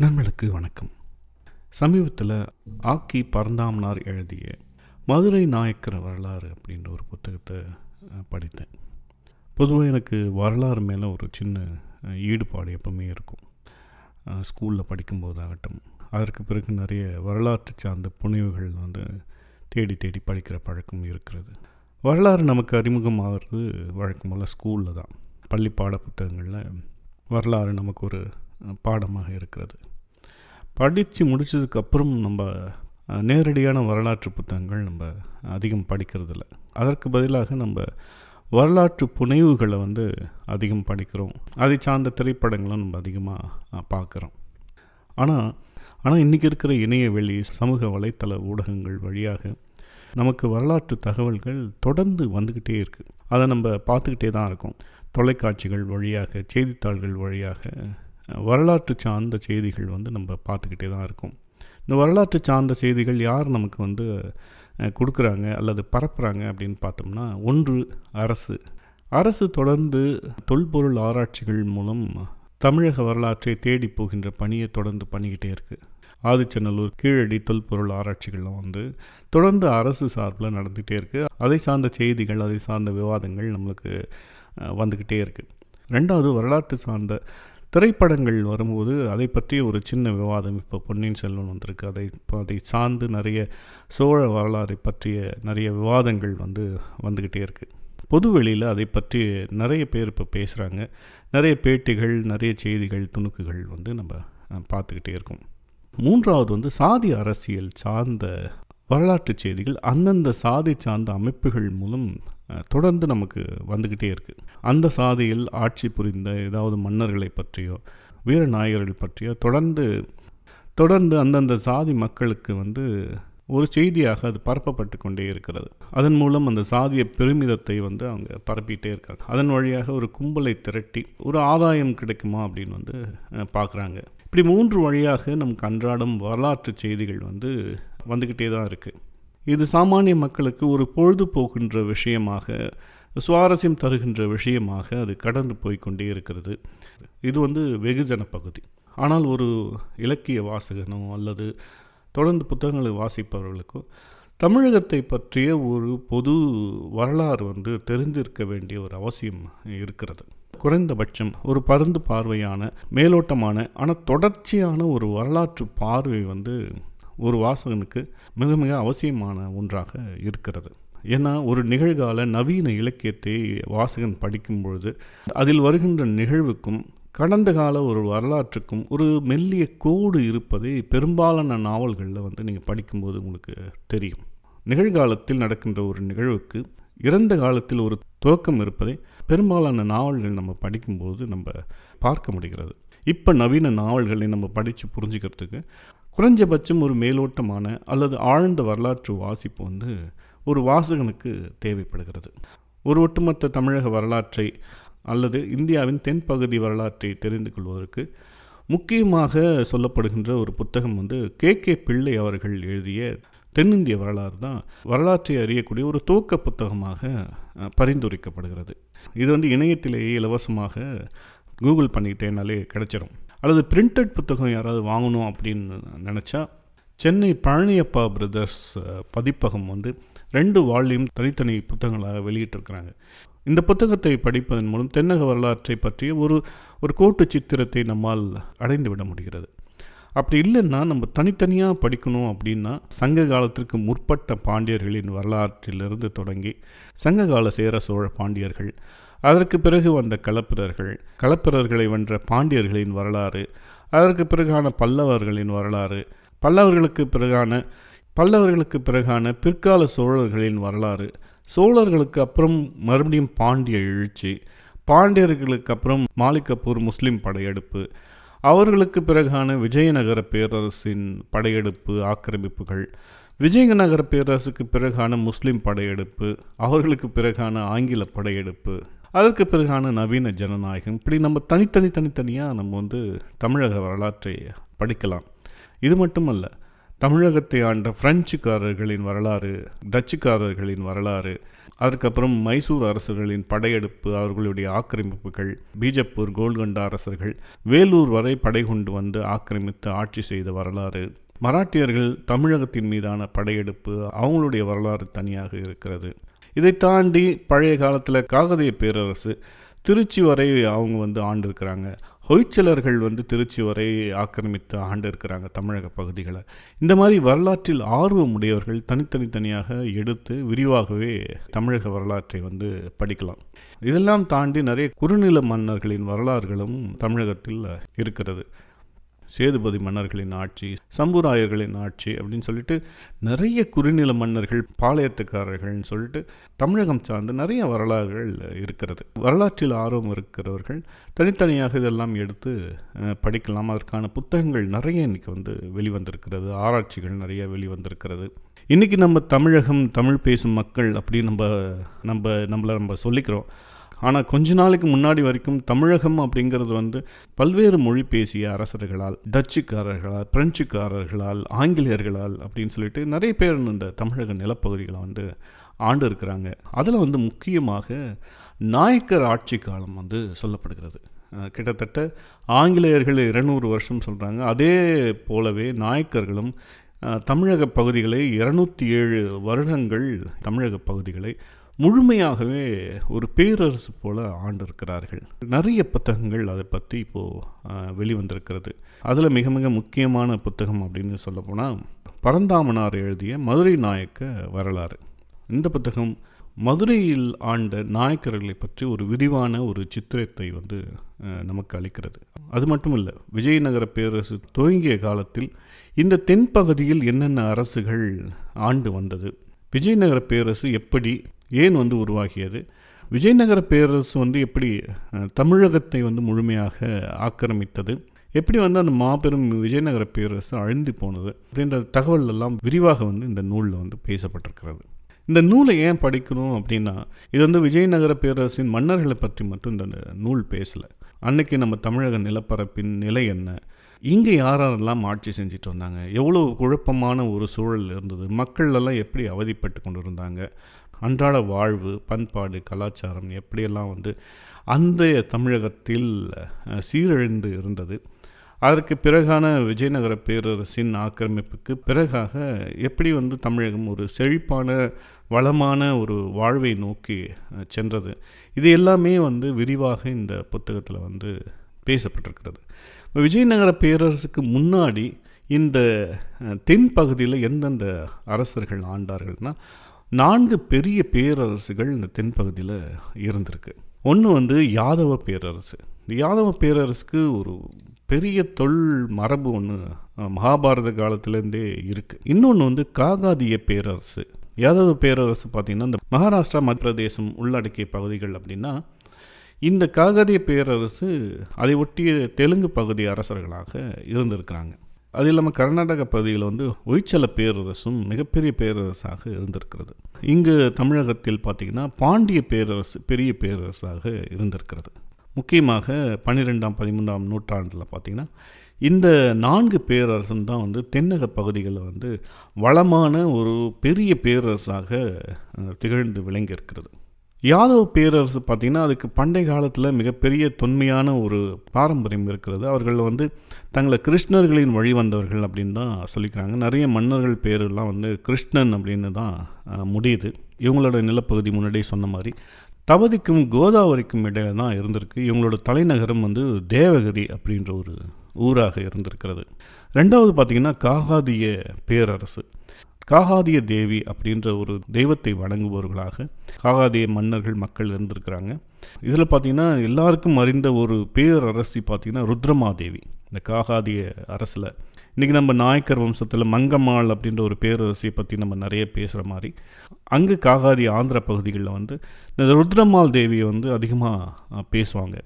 நண்பர்களுக்கு வணக்கம் சமீபத்தில் ஆக்கி பரந்தாமனார் எழுதிய மதுரை நாயக்கர் வரலாறு அப்படின்ற ஒரு புத்தகத்தை படித்தேன் பொதுவாக எனக்கு வரலாறு மேலே ஒரு சின்ன ஈடுபாடு எப்பவுமே இருக்கும் ஸ்கூலில் படிக்கும்போதாகட்டும் அதற்கு பிறகு நிறைய வரலாற்று சார்ந்த புனைவுகள் வந்து தேடி தேடி படிக்கிற பழக்கம் இருக்கிறது வரலாறு நமக்கு அறிமுகமாகிறது வழக்கம் போல் ஸ்கூலில் தான் பள்ளி பாட புத்தகங்களில் வரலாறு நமக்கு ஒரு பாடமாக இருக்கிறது படித்து முடித்ததுக்கப்புறம் நம்ம நேரடியான வரலாற்று புத்தகங்கள் நம்ம அதிகம் படிக்கிறதில்ல அதற்கு பதிலாக நம்ம வரலாற்று புனைவுகளை வந்து அதிகம் படிக்கிறோம் அதை சார்ந்த திரைப்படங்களும் நம்ம அதிகமாக பார்க்குறோம் ஆனால் ஆனால் இன்றைக்கி இருக்கிற இணையவெளி சமூக வலைத்தள ஊடகங்கள் வழியாக நமக்கு வரலாற்று தகவல்கள் தொடர்ந்து வந்துக்கிட்டே இருக்குது அதை நம்ம பார்த்துக்கிட்டே தான் இருக்கோம் தொலைக்காட்சிகள் வழியாக செய்தித்தாள்கள் வழியாக வரலாற்று சார்ந்த செய்திகள் வந்து நம்ம பார்த்துக்கிட்டே தான் இருக்கும் இந்த வரலாற்று சார்ந்த செய்திகள் யார் நமக்கு வந்து கொடுக்குறாங்க அல்லது பரப்புகிறாங்க அப்படின்னு பார்த்தோம்னா ஒன்று அரசு அரசு தொடர்ந்து தொல்பொருள் ஆராய்ச்சிகள் மூலம் தமிழக வரலாற்றை தேடி போகின்ற பணியை தொடர்ந்து பண்ணிக்கிட்டே இருக்குது ஆதிச்சநல்லூர் கீழடி தொல்பொருள் ஆராய்ச்சிகள்லாம் வந்து தொடர்ந்து அரசு சார்பில் நடந்துகிட்டே இருக்குது அதை சார்ந்த செய்திகள் அதை சார்ந்த விவாதங்கள் நம்மளுக்கு வந்துக்கிட்டே இருக்குது ரெண்டாவது வரலாற்று சார்ந்த திரைப்படங்கள் வரும்போது அதை பற்றி ஒரு சின்ன விவாதம் இப்போ பொன்னியின் செல்வன் வந்திருக்கு அதை இப்போ அதை சார்ந்து நிறைய சோழ வரலாறை பற்றிய நிறைய விவாதங்கள் வந்து வந்துக்கிட்டே இருக்குது பொதுவெளியில் அதை பற்றி நிறைய பேர் இப்போ பேசுகிறாங்க நிறைய பேட்டிகள் நிறைய செய்திகள் துணுக்குகள் வந்து நம்ம பார்த்துக்கிட்டே இருக்கோம் மூன்றாவது வந்து சாதி அரசியல் சார்ந்த வரலாற்று செய்திகள் அந்தந்த சாதி சார்ந்த அமைப்புகள் மூலம் தொடர்ந்து நமக்கு வந்துக்கிட்டே இருக்குது அந்த சாதியில் ஆட்சி புரிந்த ஏதாவது மன்னர்களை பற்றியோ வீரநாயகர்கள் பற்றியோ தொடர்ந்து தொடர்ந்து அந்தந்த சாதி மக்களுக்கு வந்து ஒரு செய்தியாக அது பரப்பப்பட்டு கொண்டே இருக்கிறது அதன் மூலம் அந்த சாதிய பெருமிதத்தை வந்து அவங்க பரப்பிட்டே இருக்காங்க அதன் வழியாக ஒரு கும்பலை திரட்டி ஒரு ஆதாயம் கிடைக்குமா அப்படின்னு வந்து பார்க்குறாங்க இப்படி மூன்று வழியாக நமக்கு அன்றாடம் வரலாற்று செய்திகள் வந்து வந்துக்கிட்டே தான் இருக்குது இது சாமானிய மக்களுக்கு ஒரு பொழுது போகின்ற விஷயமாக சுவாரஸ்யம் தருகின்ற விஷயமாக அது கடந்து கொண்டே இருக்கிறது இது வந்து வெகுஜன பகுதி ஆனால் ஒரு இலக்கிய வாசகனோ அல்லது தொடர்ந்து புத்தகங்களை வாசிப்பவர்களுக்கோ தமிழகத்தை பற்றிய ஒரு பொது வரலாறு வந்து தெரிந்திருக்க வேண்டிய ஒரு அவசியம் இருக்கிறது குறைந்தபட்சம் ஒரு பருந்து பார்வையான மேலோட்டமான ஆனால் தொடர்ச்சியான ஒரு வரலாற்று பார்வை வந்து ஒரு வாசகனுக்கு மிக மிக அவசியமான ஒன்றாக இருக்கிறது ஏன்னா ஒரு நிகழ்கால நவீன இலக்கியத்தை வாசகன் படிக்கும் பொழுது அதில் வருகின்ற நிகழ்வுக்கும் கடந்த கால ஒரு வரலாற்றுக்கும் ஒரு மெல்லிய கோடு இருப்பதை பெரும்பாலான நாவல்களில் வந்து நீங்கள் படிக்கும்போது உங்களுக்கு தெரியும் நிகழ்காலத்தில் நடக்கின்ற ஒரு நிகழ்வுக்கு இறந்த காலத்தில் ஒரு துவக்கம் இருப்பதை பெரும்பாலான நாவல்கள் நம்ம படிக்கும்போது நம்ம பார்க்க முடிகிறது இப்போ நவீன நாவல்களை நம்ம படித்து புரிஞ்சுக்கிறதுக்கு குறைஞ்சபட்சம் ஒரு மேலோட்டமான அல்லது ஆழ்ந்த வரலாற்று வாசிப்பு வந்து ஒரு வாசகனுக்கு தேவைப்படுகிறது ஒரு ஒட்டுமொத்த தமிழக வரலாற்றை அல்லது இந்தியாவின் தென்பகுதி வரலாற்றை தெரிந்து கொள்வதற்கு முக்கியமாக சொல்லப்படுகின்ற ஒரு புத்தகம் வந்து கே கே பிள்ளை அவர்கள் எழுதிய தென்னிந்திய வரலாறு தான் வரலாற்றை அறியக்கூடிய ஒரு துவக்க புத்தகமாக பரிந்துரைக்கப்படுகிறது இது வந்து இணையத்திலேயே இலவசமாக கூகுள் பண்ணிக்கிட்டேனாலே கிடைச்சிடும் அல்லது பிரிண்டட் புத்தகம் யாராவது வாங்கணும் அப்படின்னு நினச்சா சென்னை பழனியப்பா பிரதர்ஸ் பதிப்பகம் வந்து ரெண்டு வால்யூம் தனித்தனி புத்தகங்களாக வெளியிட்டிருக்கிறாங்க இந்த புத்தகத்தை படிப்பதன் மூலம் தென்னக வரலாற்றை பற்றிய ஒரு ஒரு கோட்டு சித்திரத்தை நம்மால் அடைந்து விட முடிகிறது அப்படி இல்லைன்னா நம்ம தனித்தனியாக படிக்கணும் அப்படின்னா சங்க காலத்திற்கு முற்பட்ட பாண்டியர்களின் வரலாற்றிலிருந்து தொடங்கி சங்ககால சேர சோழ பாண்டியர்கள் அதற்கு பிறகு வந்த களப்பிரர்கள் களப்பிரர்களை வென்ற பாண்டியர்களின் வரலாறு அதற்கு பிறகான பல்லவர்களின் வரலாறு பல்லவர்களுக்கு பிறகான பல்லவர்களுக்கு பிறகான பிற்கால சோழர்களின் வரலாறு சோழர்களுக்கு அப்புறம் மறுபடியும் பாண்டிய எழுச்சி பாண்டியர்களுக்கு அப்புறம் மாலிகப்பூர் முஸ்லீம் படையெடுப்பு அவர்களுக்கு பிறகான விஜயநகர பேரரசின் படையெடுப்பு ஆக்கிரமிப்புகள் விஜயநகர பேரரசுக்கு பிறகான முஸ்லீம் படையெடுப்பு அவர்களுக்கு பிறகான ஆங்கில படையெடுப்பு அதற்கு பிறகான நவீன ஜனநாயகம் இப்படி நம்ம தனித்தனி தனித்தனியாக நம்ம வந்து தமிழக வரலாற்றை படிக்கலாம் இது மட்டுமல்ல தமிழகத்தை ஆண்ட பிரெஞ்சுக்காரர்களின் வரலாறு டச்சுக்காரர்களின் வரலாறு அதுக்கப்புறம் மைசூர் அரசர்களின் படையெடுப்பு அவர்களுடைய ஆக்கிரமிப்புகள் பீஜப்பூர் கோல்கண்டா அரசர்கள் வேலூர் வரை படை கொண்டு வந்து ஆக்கிரமித்து ஆட்சி செய்த வரலாறு மராட்டியர்கள் தமிழகத்தின் மீதான படையெடுப்பு அவங்களுடைய வரலாறு தனியாக இருக்கிறது இதை தாண்டி பழைய காலத்தில் காகதிய பேரரசு திருச்சி வரை அவங்க வந்து ஆண்டு இருக்கிறாங்க ஹொய்ச்சலர்கள் வந்து திருச்சி வரை ஆக்கிரமித்து ஆண்டு இருக்கிறாங்க தமிழக பகுதிகளை இந்த மாதிரி வரலாற்றில் ஆர்வம் உடையவர்கள் தனித்தனி தனியாக எடுத்து விரிவாகவே தமிழக வரலாற்றை வந்து படிக்கலாம் இதெல்லாம் தாண்டி நிறைய குறுநில மன்னர்களின் வரலாறுகளும் தமிழகத்தில் இருக்கிறது சேதுபதி மன்னர்களின் ஆட்சி சம்புராயர்களின் ஆட்சி அப்படின்னு சொல்லிட்டு நிறைய குறுநில மன்னர்கள் பாளையத்துக்காரர்கள்னு சொல்லிட்டு தமிழகம் சார்ந்து நிறைய வரலாறுகள் இருக்கிறது வரலாற்றில் ஆர்வம் இருக்கிறவர்கள் தனித்தனியாக இதெல்லாம் எடுத்து படிக்கலாம் அதற்கான புத்தகங்கள் நிறைய இன்றைக்கி வந்து வெளிவந்திருக்கிறது ஆராய்ச்சிகள் நிறைய வெளிவந்திருக்கிறது இன்றைக்கி நம்ம தமிழகம் தமிழ் பேசும் மக்கள் அப்படின்னு நம்ம நம்ம நம்மளை நம்ம சொல்லிக்கிறோம் ஆனால் கொஞ்ச நாளைக்கு முன்னாடி வரைக்கும் தமிழகம் அப்படிங்கிறது வந்து பல்வேறு மொழி பேசிய அரசர்களால் டச்சுக்காரர்களால் பிரெஞ்சுக்காரர்களால் ஆங்கிலேயர்களால் அப்படின்னு சொல்லிட்டு நிறைய பேர் இந்த தமிழக நிலப்பகுதிகளை வந்து ஆண்டு இருக்கிறாங்க அதில் வந்து முக்கியமாக நாயக்கர் ஆட்சி காலம் வந்து சொல்லப்படுகிறது கிட்டத்தட்ட ஆங்கிலேயர்கள் இருநூறு வருஷம் சொல்கிறாங்க அதே போலவே நாயக்கர்களும் தமிழக பகுதிகளை இருநூற்றி ஏழு வருடங்கள் தமிழக பகுதிகளை முழுமையாகவே ஒரு பேரரசு போல் ஆண்டிருக்கிறார்கள் நிறைய புத்தகங்கள் அதை பற்றி இப்போது வெளிவந்திருக்கிறது அதில் மிக மிக முக்கியமான புத்தகம் அப்படின்னு சொல்லப்போனால் பரந்தாமனார் எழுதிய மதுரை நாயக்க வரலாறு இந்த புத்தகம் மதுரையில் ஆண்ட நாயக்கர்களை பற்றி ஒரு விரிவான ஒரு சித்திரத்தை வந்து நமக்கு அளிக்கிறது அது மட்டும் இல்லை விஜயநகர பேரரசு துவங்கிய காலத்தில் இந்த தென்பகுதியில் என்னென்ன அரசுகள் ஆண்டு வந்தது விஜயநகர பேரரசு எப்படி ஏன் வந்து உருவாகியது விஜயநகர பேரரசு வந்து எப்படி தமிழகத்தை வந்து முழுமையாக ஆக்கிரமித்தது எப்படி வந்து அந்த மாபெரும் விஜயநகர பேரரசு அழிந்து போனது அப்படின்ற தகவல் எல்லாம் விரிவாக வந்து இந்த நூலில் வந்து பேசப்பட்டிருக்கிறது இந்த நூலை ஏன் படிக்கணும் அப்படின்னா இது வந்து விஜயநகர பேரரசின் மன்னர்களை பற்றி மட்டும் இந்த நூல் பேசலை அன்னைக்கு நம்ம தமிழக நிலப்பரப்பின் நிலை என்ன இங்கே யாரெல்லாம் ஆட்சி செஞ்சுட்டு வந்தாங்க எவ்வளோ குழப்பமான ஒரு சூழல் இருந்தது மக்கள் எல்லாம் எப்படி அவதிப்பட்டு கொண்டு இருந்தாங்க அன்றாட வாழ்வு பண்பாடு கலாச்சாரம் எப்படியெல்லாம் வந்து அன்றைய தமிழகத்தில் சீரழிந்து இருந்தது அதற்கு பிறகான விஜயநகர பேரரசின் ஆக்கிரமிப்புக்கு பிறகாக எப்படி வந்து தமிழகம் ஒரு செழிப்பான வளமான ஒரு வாழ்வை நோக்கி சென்றது இது எல்லாமே வந்து விரிவாக இந்த புத்தகத்தில் வந்து பேசப்பட்டிருக்கிறது விஜயநகர பேரரசுக்கு முன்னாடி இந்த தென் பகுதியில் எந்தெந்த அரசர்கள் ஆண்டார்கள்னால் நான்கு பெரிய பேரரசுகள் இந்த தென்பகுதியில் இருந்திருக்கு ஒன்று வந்து யாதவ பேரரசு இந்த யாதவ பேரரசுக்கு ஒரு பெரிய தொழில் மரபு ஒன்று மகாபாரத காலத்துலேருந்தே இருக்குது இன்னொன்று வந்து காகாதிய பேரரசு யாதவ பேரரசு பார்த்திங்கன்னா இந்த மகாராஷ்டிரா மத்திய பிரதேசம் உள்ளடக்கிய பகுதிகள் அப்படின்னா இந்த காகாதிய பேரரசு அதை ஒட்டிய தெலுங்கு பகுதி அரசர்களாக இருந்திருக்கிறாங்க அது இல்லாமல் கர்நாடக பகுதியில் வந்து ஒய்ச்சல பேரரசும் மிகப்பெரிய பேரரசாக இருந்திருக்கிறது இங்கு தமிழகத்தில் பார்த்திங்கன்னா பாண்டிய பேரரசு பெரிய பேரரசாக இருந்திருக்கிறது முக்கியமாக பன்னிரெண்டாம் பதிமூன்றாம் நூற்றாண்டில் பார்த்திங்கன்னா இந்த நான்கு பேரரசும் தான் வந்து தென்னக பகுதிகளில் வந்து வளமான ஒரு பெரிய பேரரசாக திகழ்ந்து விளங்கியிருக்கிறது யாதவ் பேரரசு பார்த்திங்கன்னா அதுக்கு பண்டைய காலத்தில் மிகப்பெரிய தொன்மையான ஒரு பாரம்பரியம் இருக்கிறது அவர்கள் வந்து தங்களை கிருஷ்ணர்களின் வழிவந்தவர்கள் அப்படின்னு தான் சொல்லிக்கிறாங்க நிறைய மன்னர்கள் பேரெல்லாம் வந்து கிருஷ்ணன் அப்படின்னு தான் முடியுது இவங்களோட நிலப்பகுதி முன்னாடியே சொன்ன மாதிரி தவதிக்கும் கோதாவரிக்கும் இடையில தான் இருந்திருக்கு இவங்களோட தலைநகரம் வந்து தேவகிரி அப்படின்ற ஒரு ஊராக இருந்திருக்கிறது ரெண்டாவது பார்த்திங்கன்னா காகாதிய பேரரசு காகாதிய தேவி அப்படின்ற ஒரு தெய்வத்தை வணங்குபவர்களாக காகாதிய மன்னர்கள் மக்கள் இருந்திருக்கிறாங்க இதில் பார்த்திங்கன்னா எல்லாருக்கும் அறிந்த ஒரு பேரரசி பார்த்திங்கன்னா ருத்ரமாதேவி இந்த காகாதிய அரசில் இன்றைக்கி நம்ம நாயக்கர் வம்சத்தில் மங்கம்மாள் அப்படின்ற ஒரு பேரரசியை பற்றி நம்ம நிறைய பேசுகிற மாதிரி அங்கே காகாதி ஆந்திர பகுதிகளில் வந்து இந்த ருத்ரமாள் தேவியை வந்து அதிகமாக பேசுவாங்க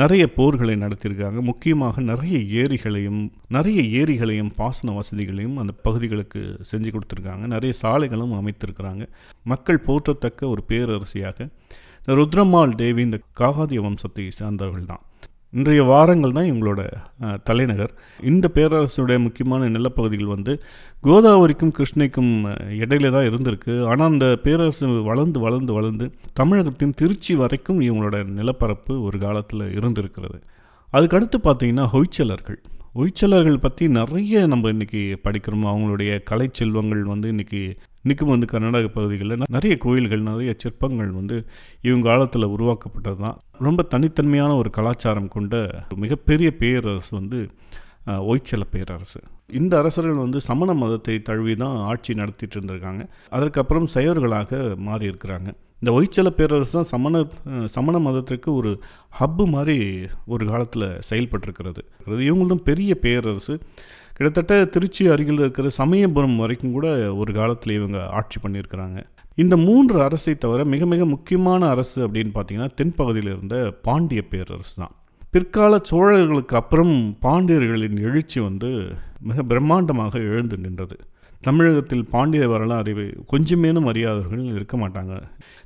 நிறைய போர்களை நடத்தியிருக்காங்க முக்கியமாக நிறைய ஏரிகளையும் நிறைய ஏரிகளையும் பாசன வசதிகளையும் அந்த பகுதிகளுக்கு செஞ்சு கொடுத்துருக்காங்க நிறைய சாலைகளும் அமைத்திருக்கிறாங்க மக்கள் போற்றத்தக்க ஒரு பேரரசியாக ருத்ரம்மாள் தேவி இந்த காகாதிய வம்சத்தை சேர்ந்தவர்கள் தான் இன்றைய வாரங்கள் தான் இவங்களோட தலைநகர் இந்த பேரரசுடைய முக்கியமான நிலப்பகுதிகள் வந்து கோதாவரிக்கும் கிருஷ்ணைக்கும் இடையில தான் இருந்திருக்கு ஆனால் அந்த பேரரசு வளர்ந்து வளர்ந்து வளர்ந்து தமிழகத்தின் திருச்சி வரைக்கும் இவங்களோட நிலப்பரப்பு ஒரு காலத்தில் இருந்திருக்கிறது அதுக்கடுத்து பார்த்தீங்கன்னா ஹொய்ச்சலர்கள் ஒய்ச்சலர்கள் பற்றி நிறைய நம்ம இன்றைக்கி படிக்கிறோம் அவங்களுடைய கலை செல்வங்கள் வந்து இன்றைக்கி இன்றைக்கும் வந்து கர்நாடக பகுதிகளில் நிறைய கோயில்கள் நிறைய சிற்பங்கள் வந்து இவங்க காலத்தில் உருவாக்கப்பட்டது தான் ரொம்ப தனித்தன்மையான ஒரு கலாச்சாரம் கொண்ட மிகப்பெரிய பேரரசு வந்து ஒய்ச்சல பேரரசு இந்த அரசர்கள் வந்து சமண மதத்தை தழுவி தான் ஆட்சி நடத்திட்டு இருந்திருக்காங்க அதற்கப்புறம் செயவர்களாக மாறி இருக்கிறாங்க இந்த ஒய்ச்சல பேரரசு தான் சமண சமண மதத்திற்கு ஒரு ஹப்பு மாதிரி ஒரு காலத்தில் செயல்பட்டிருக்கிறது இவங்களும் பெரிய பேரரசு கிட்டத்தட்ட திருச்சி அருகில் இருக்கிற சமயபுரம் வரைக்கும் கூட ஒரு காலத்தில் இவங்க ஆட்சி பண்ணியிருக்கிறாங்க இந்த மூன்று அரசை தவிர மிக மிக முக்கியமான அரசு அப்படின்னு பார்த்தீங்கன்னா தென்பகுதியில் இருந்த பாண்டிய பேரரசு தான் பிற்கால சோழர்களுக்கு அப்புறம் பாண்டியர்களின் எழுச்சி வந்து மிக பிரம்மாண்டமாக எழுந்து நின்றது தமிழகத்தில் பாண்டிய வரலாறு கொஞ்சமேனும் அறியாதவர்கள் இருக்க மாட்டாங்க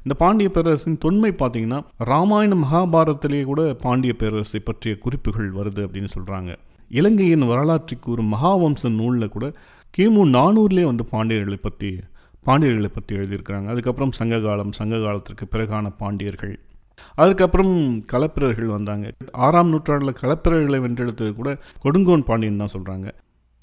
இந்த பாண்டிய பேரரசின் தொன்மை பார்த்தீங்கன்னா ராமாயண மகாபாரத்திலேயே கூட பாண்டிய பேரரசை பற்றிய குறிப்புகள் வருது அப்படின்னு சொல்கிறாங்க இலங்கையின் வரலாற்றுக்கு ஒரு மகாவம்ச நூலில் கூட கிமு நானூறுலேயே வந்து பாண்டியர்களை பற்றி பாண்டியர்களை பற்றி எழுதியிருக்கிறாங்க அதுக்கப்புறம் சங்க காலம் சங்க காலத்திற்கு பிறகான பாண்டியர்கள் அதுக்கப்புறம் கலப்பிரர்கள் வந்தாங்க ஆறாம் நூற்றாண்டில் கலப்பிரர்களை வென்றெடுத்தது கூட கொடுங்கோன் பாண்டியன் தான் சொல்கிறாங்க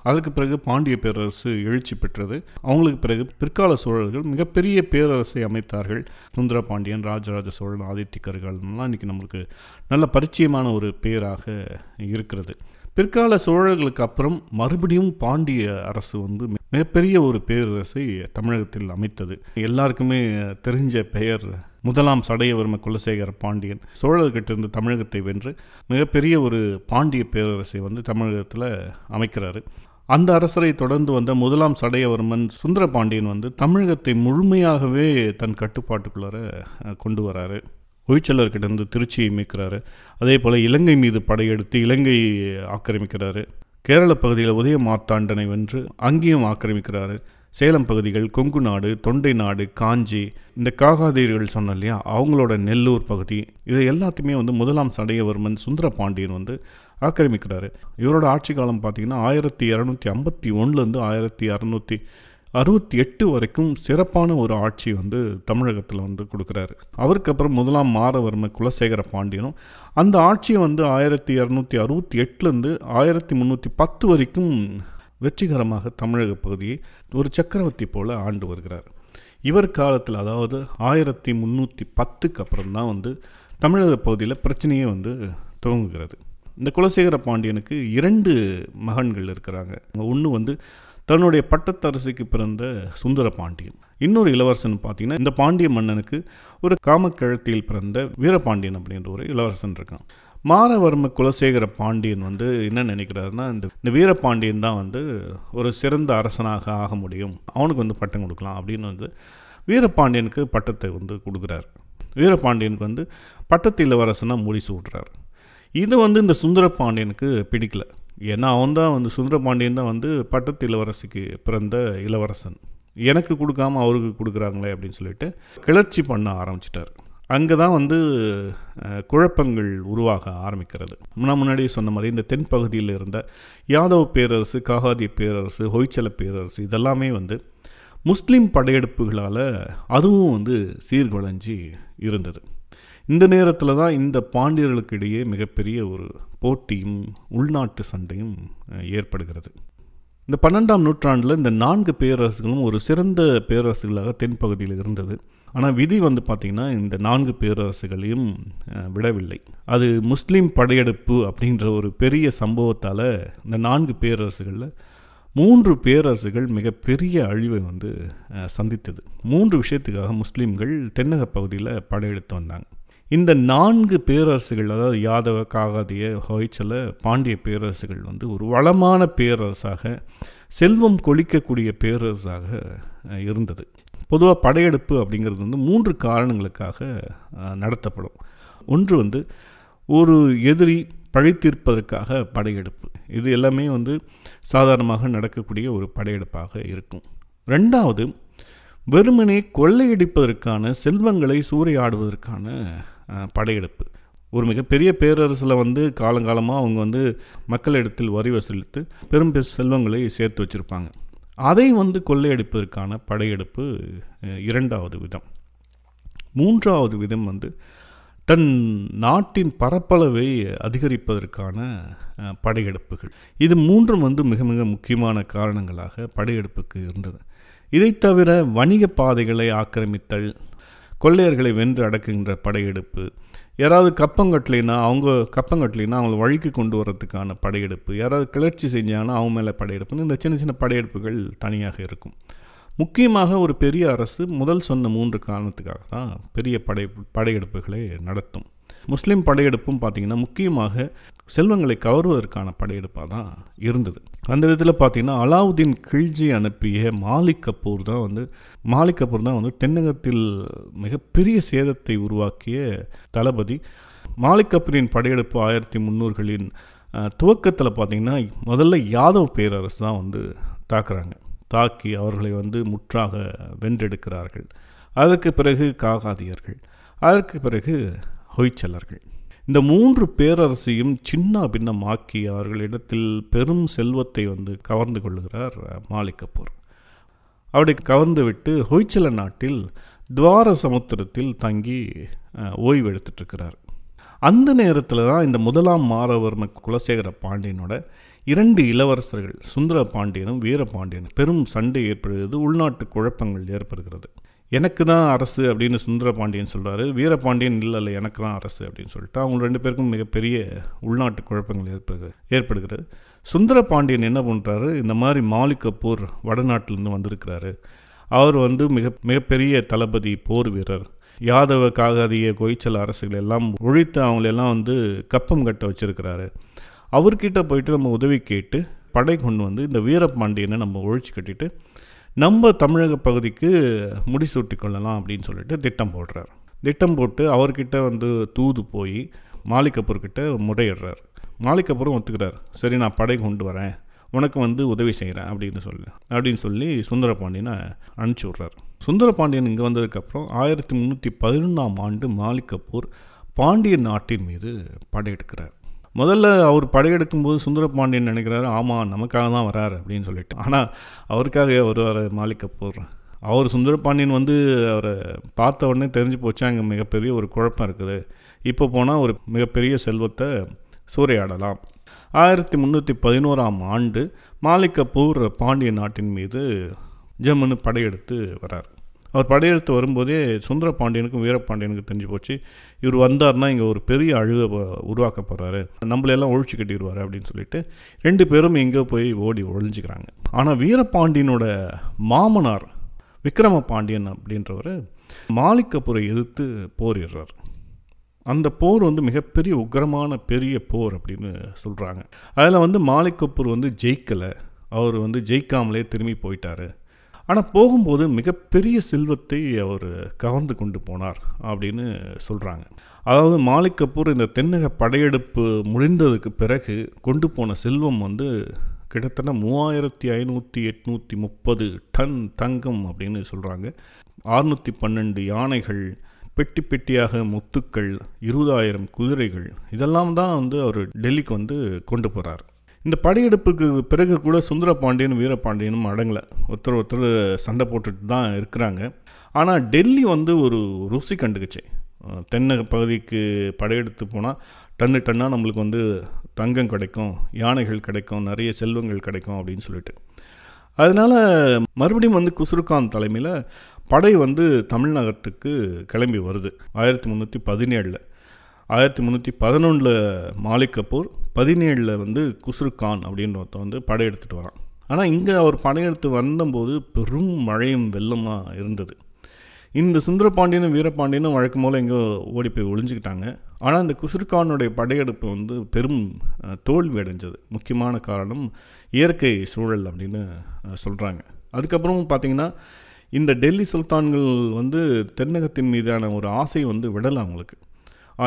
அதற்கு பிறகு பாண்டிய பேரரசு எழுச்சி பெற்றது அவங்களுக்கு பிறகு பிற்கால சோழர்கள் மிகப்பெரிய பேரரசை அமைத்தார்கள் சுந்தர பாண்டியன் ராஜராஜ சோழன் ஆதித்திய கரிகாலன்லாம் இன்றைக்கி நம்மளுக்கு நல்ல பரிச்சயமான ஒரு பேராக இருக்கிறது பிற்கால சோழர்களுக்கு அப்புறம் மறுபடியும் பாண்டிய அரசு வந்து மிகப்பெரிய ஒரு பேரரசை தமிழகத்தில் அமைத்தது எல்லாருக்குமே தெரிஞ்ச பெயர் முதலாம் சடையவர்ம குலசேகர பாண்டியன் இருந்து தமிழகத்தை வென்று மிகப்பெரிய ஒரு பாண்டிய பேரரசை வந்து தமிழகத்தில் அமைக்கிறாரு அந்த அரசரை தொடர்ந்து வந்த முதலாம் சடையவர்மன் சுந்தர பாண்டியன் வந்து தமிழகத்தை முழுமையாகவே தன் கட்டுப்பாட்டுக்குள்ளார கொண்டு வராரு இருந்து திருச்சியை மீட்கிறாரு அதே போல் இலங்கை மீது படையெடுத்து இலங்கையை ஆக்கிரமிக்கிறாரு கேரள பகுதியில் உதய மாத்தாண்டனை வென்று அங்கேயும் ஆக்கிரமிக்கிறாரு சேலம் பகுதிகள் கொங்கு நாடு தொண்டை நாடு காஞ்சி இந்த காகாதீர்கள் சொன்னோம் இல்லையா அவங்களோட நெல்லூர் பகுதி இது எல்லாத்தையுமே வந்து முதலாம் சடையவர்மன் சுந்தர பாண்டியன் வந்து ஆக்கிரமிக்கிறாரு இவரோட ஆட்சி காலம் பார்த்திங்கன்னா ஆயிரத்தி இரநூத்தி ஐம்பத்தி ஒன்றுலேருந்து ஆயிரத்தி அறநூற்றி அறுபத்தி எட்டு வரைக்கும் சிறப்பான ஒரு ஆட்சி வந்து தமிழகத்தில் வந்து கொடுக்குறாரு அவருக்கு அப்புறம் முதலாம் மாறவர்ம குலசேகர பாண்டியனும் அந்த ஆட்சியை வந்து ஆயிரத்தி இரநூத்தி அறுபத்தி எட்டுலேருந்து ஆயிரத்தி முந்நூற்றி பத்து வரைக்கும் வெற்றிகரமாக தமிழக பகுதியை ஒரு சக்கரவர்த்தி போல் ஆண்டு வருகிறார் இவர் காலத்தில் அதாவது ஆயிரத்தி முந்நூற்றி பத்துக்கு அப்புறம் தான் வந்து தமிழக பகுதியில் பிரச்சனையே வந்து துவங்குகிறது இந்த குலசேகர பாண்டியனுக்கு இரண்டு மகன்கள் இருக்கிறாங்க ஒன்று வந்து தன்னுடைய பட்டத்தரசிக்கு பிறந்த சுந்தர பாண்டியன் இன்னொரு இளவரசன் பார்த்தீங்கன்னா இந்த பாண்டிய மன்னனுக்கு ஒரு காமக்கிழத்தியில் பிறந்த வீரபாண்டியன் அப்படின்ற ஒரு இளவரசன் இருக்கான் மாரவர்ம குலசேகர பாண்டியன் வந்து என்ன நினைக்கிறாருன்னா இந்த இந்த வீரபாண்டியன் தான் வந்து ஒரு சிறந்த அரசனாக ஆக முடியும் அவனுக்கு வந்து பட்டம் கொடுக்கலாம் அப்படின்னு வந்து வீரபாண்டியனுக்கு பட்டத்தை வந்து கொடுக்குறாரு வீரபாண்டியனுக்கு வந்து பட்டத்து இளவரசனாக முடிச்சு சூடுறாரு இது வந்து இந்த சுந்தர பாண்டியனுக்கு பிடிக்கல ஏன்னா அவன் தான் வந்து சுந்தரபாண்டியன் தான் வந்து பட்டத்து இளவரசிக்கு பிறந்த இளவரசன் எனக்கு கொடுக்காம அவருக்கு கொடுக்குறாங்களே அப்படின்னு சொல்லிட்டு கிளர்ச்சி பண்ண ஆரம்பிச்சிட்டார் அங்கே தான் வந்து குழப்பங்கள் உருவாக ஆரம்பிக்கிறது முன்ன முன்னாடி சொன்ன மாதிரி இந்த தென்பகுதியில் இருந்த யாதவ பேரரசு காகாதி பேரரசு ஹொய்ச்சல பேரரசு இதெல்லாமே வந்து முஸ்லீம் படையெடுப்புகளால் அதுவும் வந்து சீர்குலைஞ்சி இருந்தது இந்த நேரத்தில் தான் இந்த பாண்டியர்களுக்கு இடையே மிகப்பெரிய ஒரு போட்டியும் உள்நாட்டு சண்டையும் ஏற்படுகிறது இந்த பன்னெண்டாம் நூற்றாண்டில் இந்த நான்கு பேரரசுகளும் ஒரு சிறந்த பேரரசுகளாக தென்பகுதியில் இருந்தது ஆனால் விதி வந்து பார்த்திங்கன்னா இந்த நான்கு பேரரசுகளையும் விடவில்லை அது முஸ்லீம் படையெடுப்பு அப்படின்ற ஒரு பெரிய சம்பவத்தால் இந்த நான்கு பேரரசுகளில் மூன்று பேரரசுகள் மிகப்பெரிய அழிவை வந்து சந்தித்தது மூன்று விஷயத்துக்காக முஸ்லீம்கள் தென்னக பகுதியில் படையெடுத்து வந்தாங்க இந்த நான்கு பேரரசுகள் அதாவது யாதவ காகாதிய ஹொய்ச்சல பாண்டிய பேரரசுகள் வந்து ஒரு வளமான பேரரசாக செல்வம் கொளிக்கக்கூடிய பேரரசாக இருந்தது பொதுவாக படையெடுப்பு அப்படிங்கிறது வந்து மூன்று காரணங்களுக்காக நடத்தப்படும் ஒன்று வந்து ஒரு எதிரி பழித்திருப்பதற்காக படையெடுப்பு இது எல்லாமே வந்து சாதாரணமாக நடக்கக்கூடிய ஒரு படையெடுப்பாக இருக்கும் ரெண்டாவது வெறுமனே கொள்ளையடிப்பதற்கான செல்வங்களை சூறையாடுவதற்கான படையெடுப்பு ஒரு மிகப்பெரிய பேரரசில் வந்து காலங்காலமாக அவங்க வந்து மக்களிடத்தில் வரி வசூலித்து பெரும் செல்வங்களை சேர்த்து வச்சுருப்பாங்க அதை வந்து கொள்ளையடிப்பதற்கான படையெடுப்பு இரண்டாவது விதம் மூன்றாவது விதம் வந்து தன் நாட்டின் பரப்பளவை அதிகரிப்பதற்கான படையெடுப்புகள் இது மூன்றும் வந்து மிக மிக முக்கியமான காரணங்களாக படையெடுப்புக்கு இருந்தது இதை தவிர வணிக பாதைகளை ஆக்கிரமித்தல் கொள்ளையர்களை வென்று அடக்குகின்ற படையெடுப்பு யாராவது கப்பங்கட்டலைன்னா அவங்க கப்பங்கட்டலைன்னா அவங்கள வழிக்கு கொண்டு வர்றதுக்கான படையெடுப்பு யாராவது கிளர்ச்சி செஞ்சாங்கன்னா அவங்க மேலே படையெடுப்புன்னு இந்த சின்ன சின்ன படையெடுப்புகள் தனியாக இருக்கும் முக்கியமாக ஒரு பெரிய அரசு முதல் சொன்ன மூன்று காரணத்துக்காக தான் பெரிய படை படையெடுப்புகளை நடத்தும் முஸ்லீம் படையெடுப்பும் பார்த்திங்கன்னா முக்கியமாக செல்வங்களை கவர்வதற்கான படையெடுப்பாக தான் இருந்தது அந்த விதத்தில் பார்த்தீங்கன்னா அலாவுதீன் கில்ஜி அனுப்பிய மாலிக் கபூர் தான் வந்து மாலிக் கபூர் தான் வந்து தென்னகத்தில் மிகப்பெரிய சேதத்தை உருவாக்கிய தளபதி மாலிக் கபூரின் படையெடுப்பு ஆயிரத்தி முந்நூறுகளின் துவக்கத்தில் பார்த்திங்கன்னா முதல்ல யாதவ் பேரரசு தான் வந்து தாக்குறாங்க தாக்கி அவர்களை வந்து முற்றாக வென்றெடுக்கிறார்கள் அதற்கு பிறகு காகாதியர்கள் அதற்கு பிறகு ஹொய்ச்சலர்கள் இந்த மூன்று பேரரசையும் சின்ன பின்னமாக்கி அவர்களிடத்தில் பெரும் செல்வத்தை வந்து கவர்ந்து கொள்கிறார் மாலிகப்பூர் கபூர் அப்படி கவர்ந்துவிட்டு ஹொய்ச்சல நாட்டில் துவார சமுத்திரத்தில் தங்கி ஓய்வு அந்த நேரத்தில் தான் இந்த முதலாம் மாறவர்ம குலசேகர பாண்டியனோட இரண்டு இளவரசர்கள் சுந்தர பாண்டியனும் வீரபாண்டியனும் பெரும் சண்டை ஏற்படுகிறது உள்நாட்டு குழப்பங்கள் ஏற்படுகிறது எனக்கு தான் அரசு அப்படின்னு சுந்தரபாண்டியன் சொல்கிறாரு வீரபாண்டியன் இல்லை இல்லை எனக்கு தான் அரசு அப்படின்னு சொல்லிட்டு அவங்க ரெண்டு பேருக்கும் மிகப்பெரிய உள்நாட்டு குழப்பங்கள் ஏற்படுது ஏற்படுகிறது சுந்தரபாண்டியன் என்ன பண்ணுறாரு இந்த மாதிரி மாலிகப்பூர் கபூர் வடநாட்டிலேருந்து வந்திருக்கிறாரு அவர் வந்து மிக மிகப்பெரிய தளபதி போர் வீரர் யாதவ காகாதிய கொய்ச்சல் அரசுகள் எல்லாம் ஒழித்து அவங்களெல்லாம் வந்து கப்பம் கட்ட வச்சுருக்கிறாரு அவர்கிட்ட போயிட்டு நம்ம உதவி கேட்டு படை கொண்டு வந்து இந்த வீரபாண்டியனை நம்ம ஒழிச்சு கட்டிட்டு நம்ம தமிழக பகுதிக்கு முடிசூட்டி கொள்ளலாம் அப்படின்னு சொல்லிட்டு திட்டம் போடுறார் திட்டம் போட்டு அவர்கிட்ட வந்து தூது போய் மாலிக் முறையிடுறார் மாலிகப்பூரும் ஒத்துக்கிறார் சரி நான் படை கொண்டு வரேன் உனக்கு வந்து உதவி செய்கிறேன் அப்படின்னு சொல்லி அப்படின்னு சொல்லி சுந்தரபாண்டியனை அனுப்பிச்சி விட்றாரு சுந்தரபாண்டியன் இங்கே வந்ததுக்கப்புறம் ஆயிரத்தி முந்நூற்றி பதினொன்றாம் ஆண்டு மாலிக் பாண்டிய நாட்டின் மீது படையெடுக்கிறார் முதல்ல அவர் படையெடுக்கும் போது சுந்தர பாண்டியன் நினைக்கிறாரு ஆமாம் நமக்காக தான் வராரு அப்படின்னு சொல்லிட்டு ஆனால் அவருக்காக வருவார் மாலிக் கபூர் அவர் சுந்தரபாண்டியன் வந்து அவரை பார்த்த உடனே தெரிஞ்சு போச்சு அங்கே மிகப்பெரிய ஒரு குழப்பம் இருக்குது இப்போ போனால் ஒரு மிகப்பெரிய செல்வத்தை சூறையாடலாம் ஆயிரத்தி முந்நூற்றி பதினோராம் ஆண்டு மாலிக் பாண்டிய நாட்டின் மீது ஜம்முன்னு படையெடுத்து வரார் அவர் படையெடுத்து வரும்போதே சுந்தர பாண்டியனுக்கும் வீரபாண்டியனுக்கும் தெரிஞ்சு போச்சு இவர் வந்தார்னா இங்கே ஒரு பெரிய அழுக உருவாக்க போகிறாரு நம்மளெல்லாம் ஒழிச்சு கட்டிடுவார் அப்படின்னு சொல்லிட்டு ரெண்டு பேரும் எங்கேயோ போய் ஓடி ஒழிஞ்சிக்கிறாங்க ஆனால் வீரபாண்டியனோட மாமனார் விக்ரம பாண்டியன் அப்படின்றவர் மாலிக்கப்பூரை எதிர்த்து போரிடுறார் அந்த போர் வந்து மிகப்பெரிய உக்ரமான பெரிய போர் அப்படின்னு சொல்கிறாங்க அதில் வந்து மாலிக்கப்பூர் வந்து ஜெயிக்கலை அவர் வந்து ஜெயிக்காமலே திரும்பி போயிட்டார் ஆனால் போகும்போது மிகப்பெரிய செல்வத்தை அவர் கவர்ந்து கொண்டு போனார் அப்படின்னு சொல்கிறாங்க அதாவது மாலிக் கபூர் இந்த தென்னக படையெடுப்பு முடிந்ததுக்கு பிறகு கொண்டு போன செல்வம் வந்து கிட்டத்தட்ட மூவாயிரத்தி ஐநூற்றி எட்நூற்றி முப்பது டன் தங்கம் அப்படின்னு சொல்கிறாங்க ஆறுநூற்றி பன்னெண்டு யானைகள் பெட்டி பெட்டியாக முத்துக்கள் இருபதாயிரம் குதிரைகள் இதெல்லாம் தான் வந்து அவர் டெல்லிக்கு வந்து கொண்டு போகிறார் இந்த படையெடுப்புக்கு பிறகு கூட சுந்தரபாண்டியனும் வீரபாண்டியனும் அடங்கலை ஒருத்தர் ஒருத்தர் சண்டை போட்டுட்டு தான் இருக்கிறாங்க ஆனால் டெல்லி வந்து ஒரு ருசி கண்டுக்குச்சு தென்னக பகுதிக்கு படையெடுத்து போனால் டன்னு டன்னாக நம்மளுக்கு வந்து தங்கம் கிடைக்கும் யானைகள் கிடைக்கும் நிறைய செல்வங்கள் கிடைக்கும் அப்படின்னு சொல்லிட்டு அதனால் மறுபடியும் வந்து குசுருக்கான் தலைமையில் படை வந்து தமிழ்நாட்டுக்கு கிளம்பி வருது ஆயிரத்தி முந்நூற்றி பதினேழில் ஆயிரத்தி முந்நூற்றி பதினொன்றில் மாலிக் கபூர் பதினேழில் வந்து குசுருக்கான் அப்படின்ற ஒருத்தன் வந்து படையெடுத்துட்டு வரான் ஆனால் இங்கே அவர் படையெடுத்து வந்தபோது பெரும் மழையும் வெள்ளமாக இருந்தது இந்த சுந்தரபாண்டியனும் வீரபாண்டியனும் வழக்கம் போல் எங்கே ஓடி போய் ஒளிஞ்சிக்கிட்டாங்க ஆனால் இந்த குசுருக்கானுடைய படையெடுப்பு வந்து பெரும் தோல்வி அடைஞ்சது முக்கியமான காரணம் இயற்கை சூழல் அப்படின்னு சொல்கிறாங்க அதுக்கப்புறம் பார்த்திங்கன்னா இந்த டெல்லி சுல்தான்கள் வந்து தென்னகத்தின் மீதான ஒரு ஆசை வந்து விடலை அவங்களுக்கு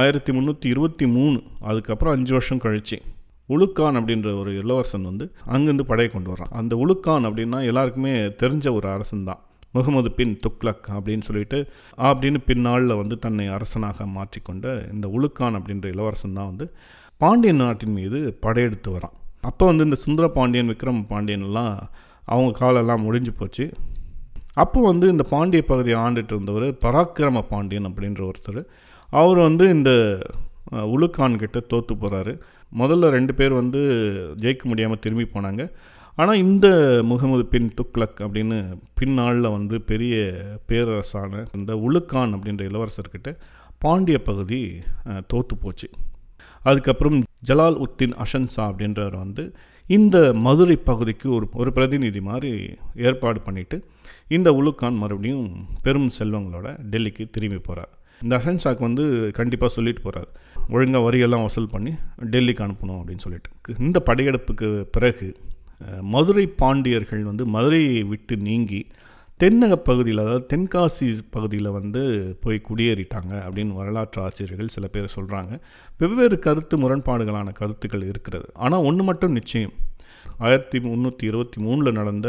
ஆயிரத்தி முந்நூற்றி இருபத்தி மூணு அதுக்கப்புறம் அஞ்சு வருஷம் கழிச்சு உலுக்கான் அப்படின்ற ஒரு இளவரசன் வந்து அங்கேருந்து படையை கொண்டு வரான் அந்த உலுக்கான் அப்படின்னா எல்லாருக்குமே தெரிஞ்ச ஒரு அரசன் தான் முகமது பின் துக்லக் அப்படின்னு சொல்லிட்டு அப்படின்னு பின்னாளில் வந்து தன்னை அரசனாக மாற்றிக்கொண்ட இந்த உலுக்கான் அப்படின்ற இளவரசன் தான் வந்து பாண்டியன் நாட்டின் மீது படையெடுத்து வரான் அப்போ வந்து இந்த சுந்தர பாண்டியன் விக்ரம பாண்டியன்லாம் அவங்க காலெல்லாம் முடிஞ்சு போச்சு அப்போ வந்து இந்த பாண்டிய பகுதியை ஆண்டுட்டு இருந்தவர் பராக்கிரம பாண்டியன் அப்படின்ற ஒருத்தர் அவர் வந்து இந்த உலுக்கான்கிட்ட கிட்ட தோற்று போகிறாரு முதல்ல ரெண்டு பேர் வந்து ஜெயிக்க முடியாமல் திரும்பி போனாங்க ஆனால் இந்த முகமது பின் துக்லக் அப்படின்னு பின்னாளில் வந்து பெரிய பேரரசான இந்த உலுக்கான் அப்படின்ற இளவரசர்கிட்ட பாண்டிய பகுதி தோற்று போச்சு அதுக்கப்புறம் ஜலால் உத்தின் அஷன்சா அப்படின்றவர் வந்து இந்த மதுரை பகுதிக்கு ஒரு ஒரு பிரதிநிதி மாதிரி ஏற்பாடு பண்ணிவிட்டு இந்த உலுக்கான் மறுபடியும் பெரும் செல்வங்களோட டெல்லிக்கு திரும்பி போகிறார் இந்த அசன்சாக்கு வந்து கண்டிப்பாக சொல்லிட்டு போகிறார் ஒழுங்காக வரியெல்லாம் வசூல் பண்ணி டெல்லிக்கு அனுப்பணும் அப்படின்னு சொல்லிட்டு இந்த படையெடுப்புக்கு பிறகு மதுரை பாண்டியர்கள் வந்து மதுரையை விட்டு நீங்கி தென்னக பகுதியில் அதாவது தென்காசி பகுதியில் வந்து போய் குடியேறிட்டாங்க அப்படின்னு வரலாற்று ஆசிரியர்கள் சில பேர் சொல்கிறாங்க வெவ்வேறு கருத்து முரண்பாடுகளான கருத்துக்கள் இருக்கிறது ஆனால் ஒன்று மட்டும் நிச்சயம் ஆயிரத்தி முந்நூற்றி இருபத்தி மூணில் நடந்த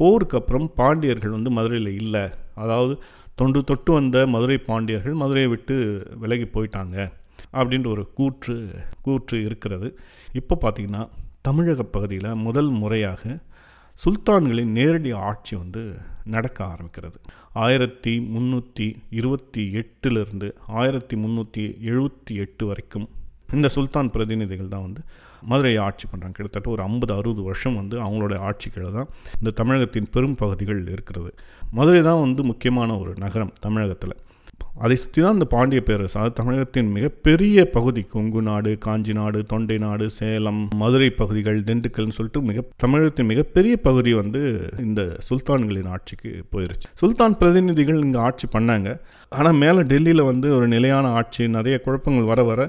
போருக்கு அப்புறம் பாண்டியர்கள் வந்து மதுரையில் இல்லை அதாவது தொண்டு தொட்டு வந்த மதுரை பாண்டியர்கள் மதுரையை விட்டு விலகி போயிட்டாங்க அப்படின்ற ஒரு கூற்று கூற்று இருக்கிறது இப்போ பார்த்திங்கன்னா தமிழக பகுதியில் முதல் முறையாக சுல்தான்களின் நேரடி ஆட்சி வந்து நடக்க ஆரம்பிக்கிறது ஆயிரத்தி முந்நூற்றி இருபத்தி எட்டுலேருந்து ஆயிரத்தி முந்நூற்றி எழுபத்தி எட்டு வரைக்கும் இந்த சுல்தான் பிரதிநிதிகள் தான் வந்து மதுரையை ஆட்சி பண்ணுறாங்க கிட்டத்தட்ட ஒரு ஐம்பது அறுபது வருஷம் வந்து அவங்களோட ஆட்சிகளை தான் இந்த தமிழகத்தின் பெரும் பகுதிகள் இருக்கிறது மதுரை தான் வந்து முக்கியமான ஒரு நகரம் தமிழகத்தில் அதை சுற்றி தான் இந்த பாண்டிய பேரரசு அதாவது தமிழகத்தின் மிகப்பெரிய பகுதி கொங்கு நாடு காஞ்சி நாடு தொண்டை நாடு சேலம் மதுரை பகுதிகள் திண்டுக்கல்னு சொல்லிட்டு மிக தமிழகத்தின் மிகப்பெரிய பகுதி வந்து இந்த சுல்தான்களின் ஆட்சிக்கு போயிருச்சு சுல்தான் பிரதிநிதிகள் இங்கே ஆட்சி பண்ணாங்க ஆனால் மேலே டெல்லியில் வந்து ஒரு நிலையான ஆட்சி நிறைய குழப்பங்கள் வர வர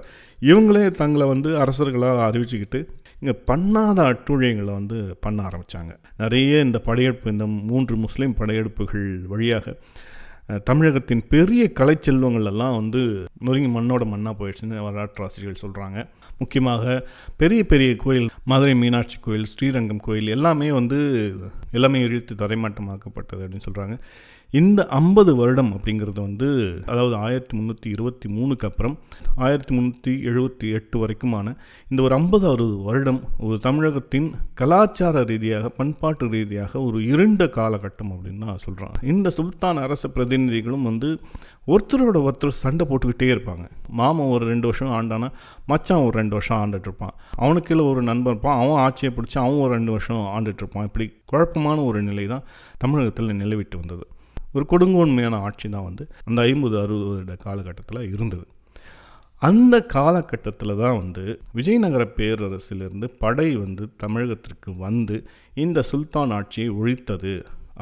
இவங்களே தங்களை வந்து அரசர்களாக அறிவிச்சுக்கிட்டு இங்கே பண்ணாத அட்டுழியங்களை வந்து பண்ண ஆரம்பித்தாங்க நிறைய இந்த படையெடுப்பு இந்த மூன்று முஸ்லீம் படையெடுப்புகள் வழியாக தமிழகத்தின் பெரிய கலை எல்லாம் வந்து நொறுங்கி மண்ணோட மண்ணாக போயிடுச்சுன்னு வரலாற்று ஆசிரியர்கள் சொல்கிறாங்க முக்கியமாக பெரிய பெரிய கோயில் மதுரை மீனாட்சி கோயில் ஸ்ரீரங்கம் கோயில் எல்லாமே வந்து எல்லாமே இழுத்து தரைமாட்டமாக்கப்பட்டது அப்படின்னு சொல்கிறாங்க இந்த ஐம்பது வருடம் அப்படிங்கிறது வந்து அதாவது ஆயிரத்தி முந்நூற்றி இருபத்தி மூணுக்கு அப்புறம் ஆயிரத்தி முந்நூற்றி எழுபத்தி எட்டு வரைக்குமான இந்த ஒரு ஐம்பது அறுபது வருடம் ஒரு தமிழகத்தின் கலாச்சார ரீதியாக பண்பாட்டு ரீதியாக ஒரு இருண்ட காலகட்டம் அப்படின்னு நான் சொல்கிறேன் இந்த சுல்தான் அரச பிரதிநிதிகளும் வந்து ஒருத்தரோட ஒருத்தர் சண்டை போட்டுக்கிட்டே இருப்பாங்க மாமன் ஒரு ரெண்டு வருஷம் ஆண்டானா மச்சான் ஒரு ரெண்டு வருஷம் ஆண்டுட்டு இருப்பான் அவனுக்கு ஒரு நண்பன் இருப்பான் அவன் ஆட்சியை பிடிச்சி அவன் ஒரு ரெண்டு வருஷம் ஆண்டுட்டு இருப்பான் இப்படி குழப்பமான ஒரு நிலை தான் தமிழகத்தில் நிலவிட்டு வந்தது ஒரு கொடுங்கோன்மையான ஆட்சி தான் வந்து அந்த ஐம்பது அறுபது வருட காலகட்டத்தில் இருந்தது அந்த காலகட்டத்தில் தான் வந்து விஜயநகர பேரரசிலிருந்து படை வந்து தமிழகத்திற்கு வந்து இந்த சுல்தான் ஆட்சியை ஒழித்தது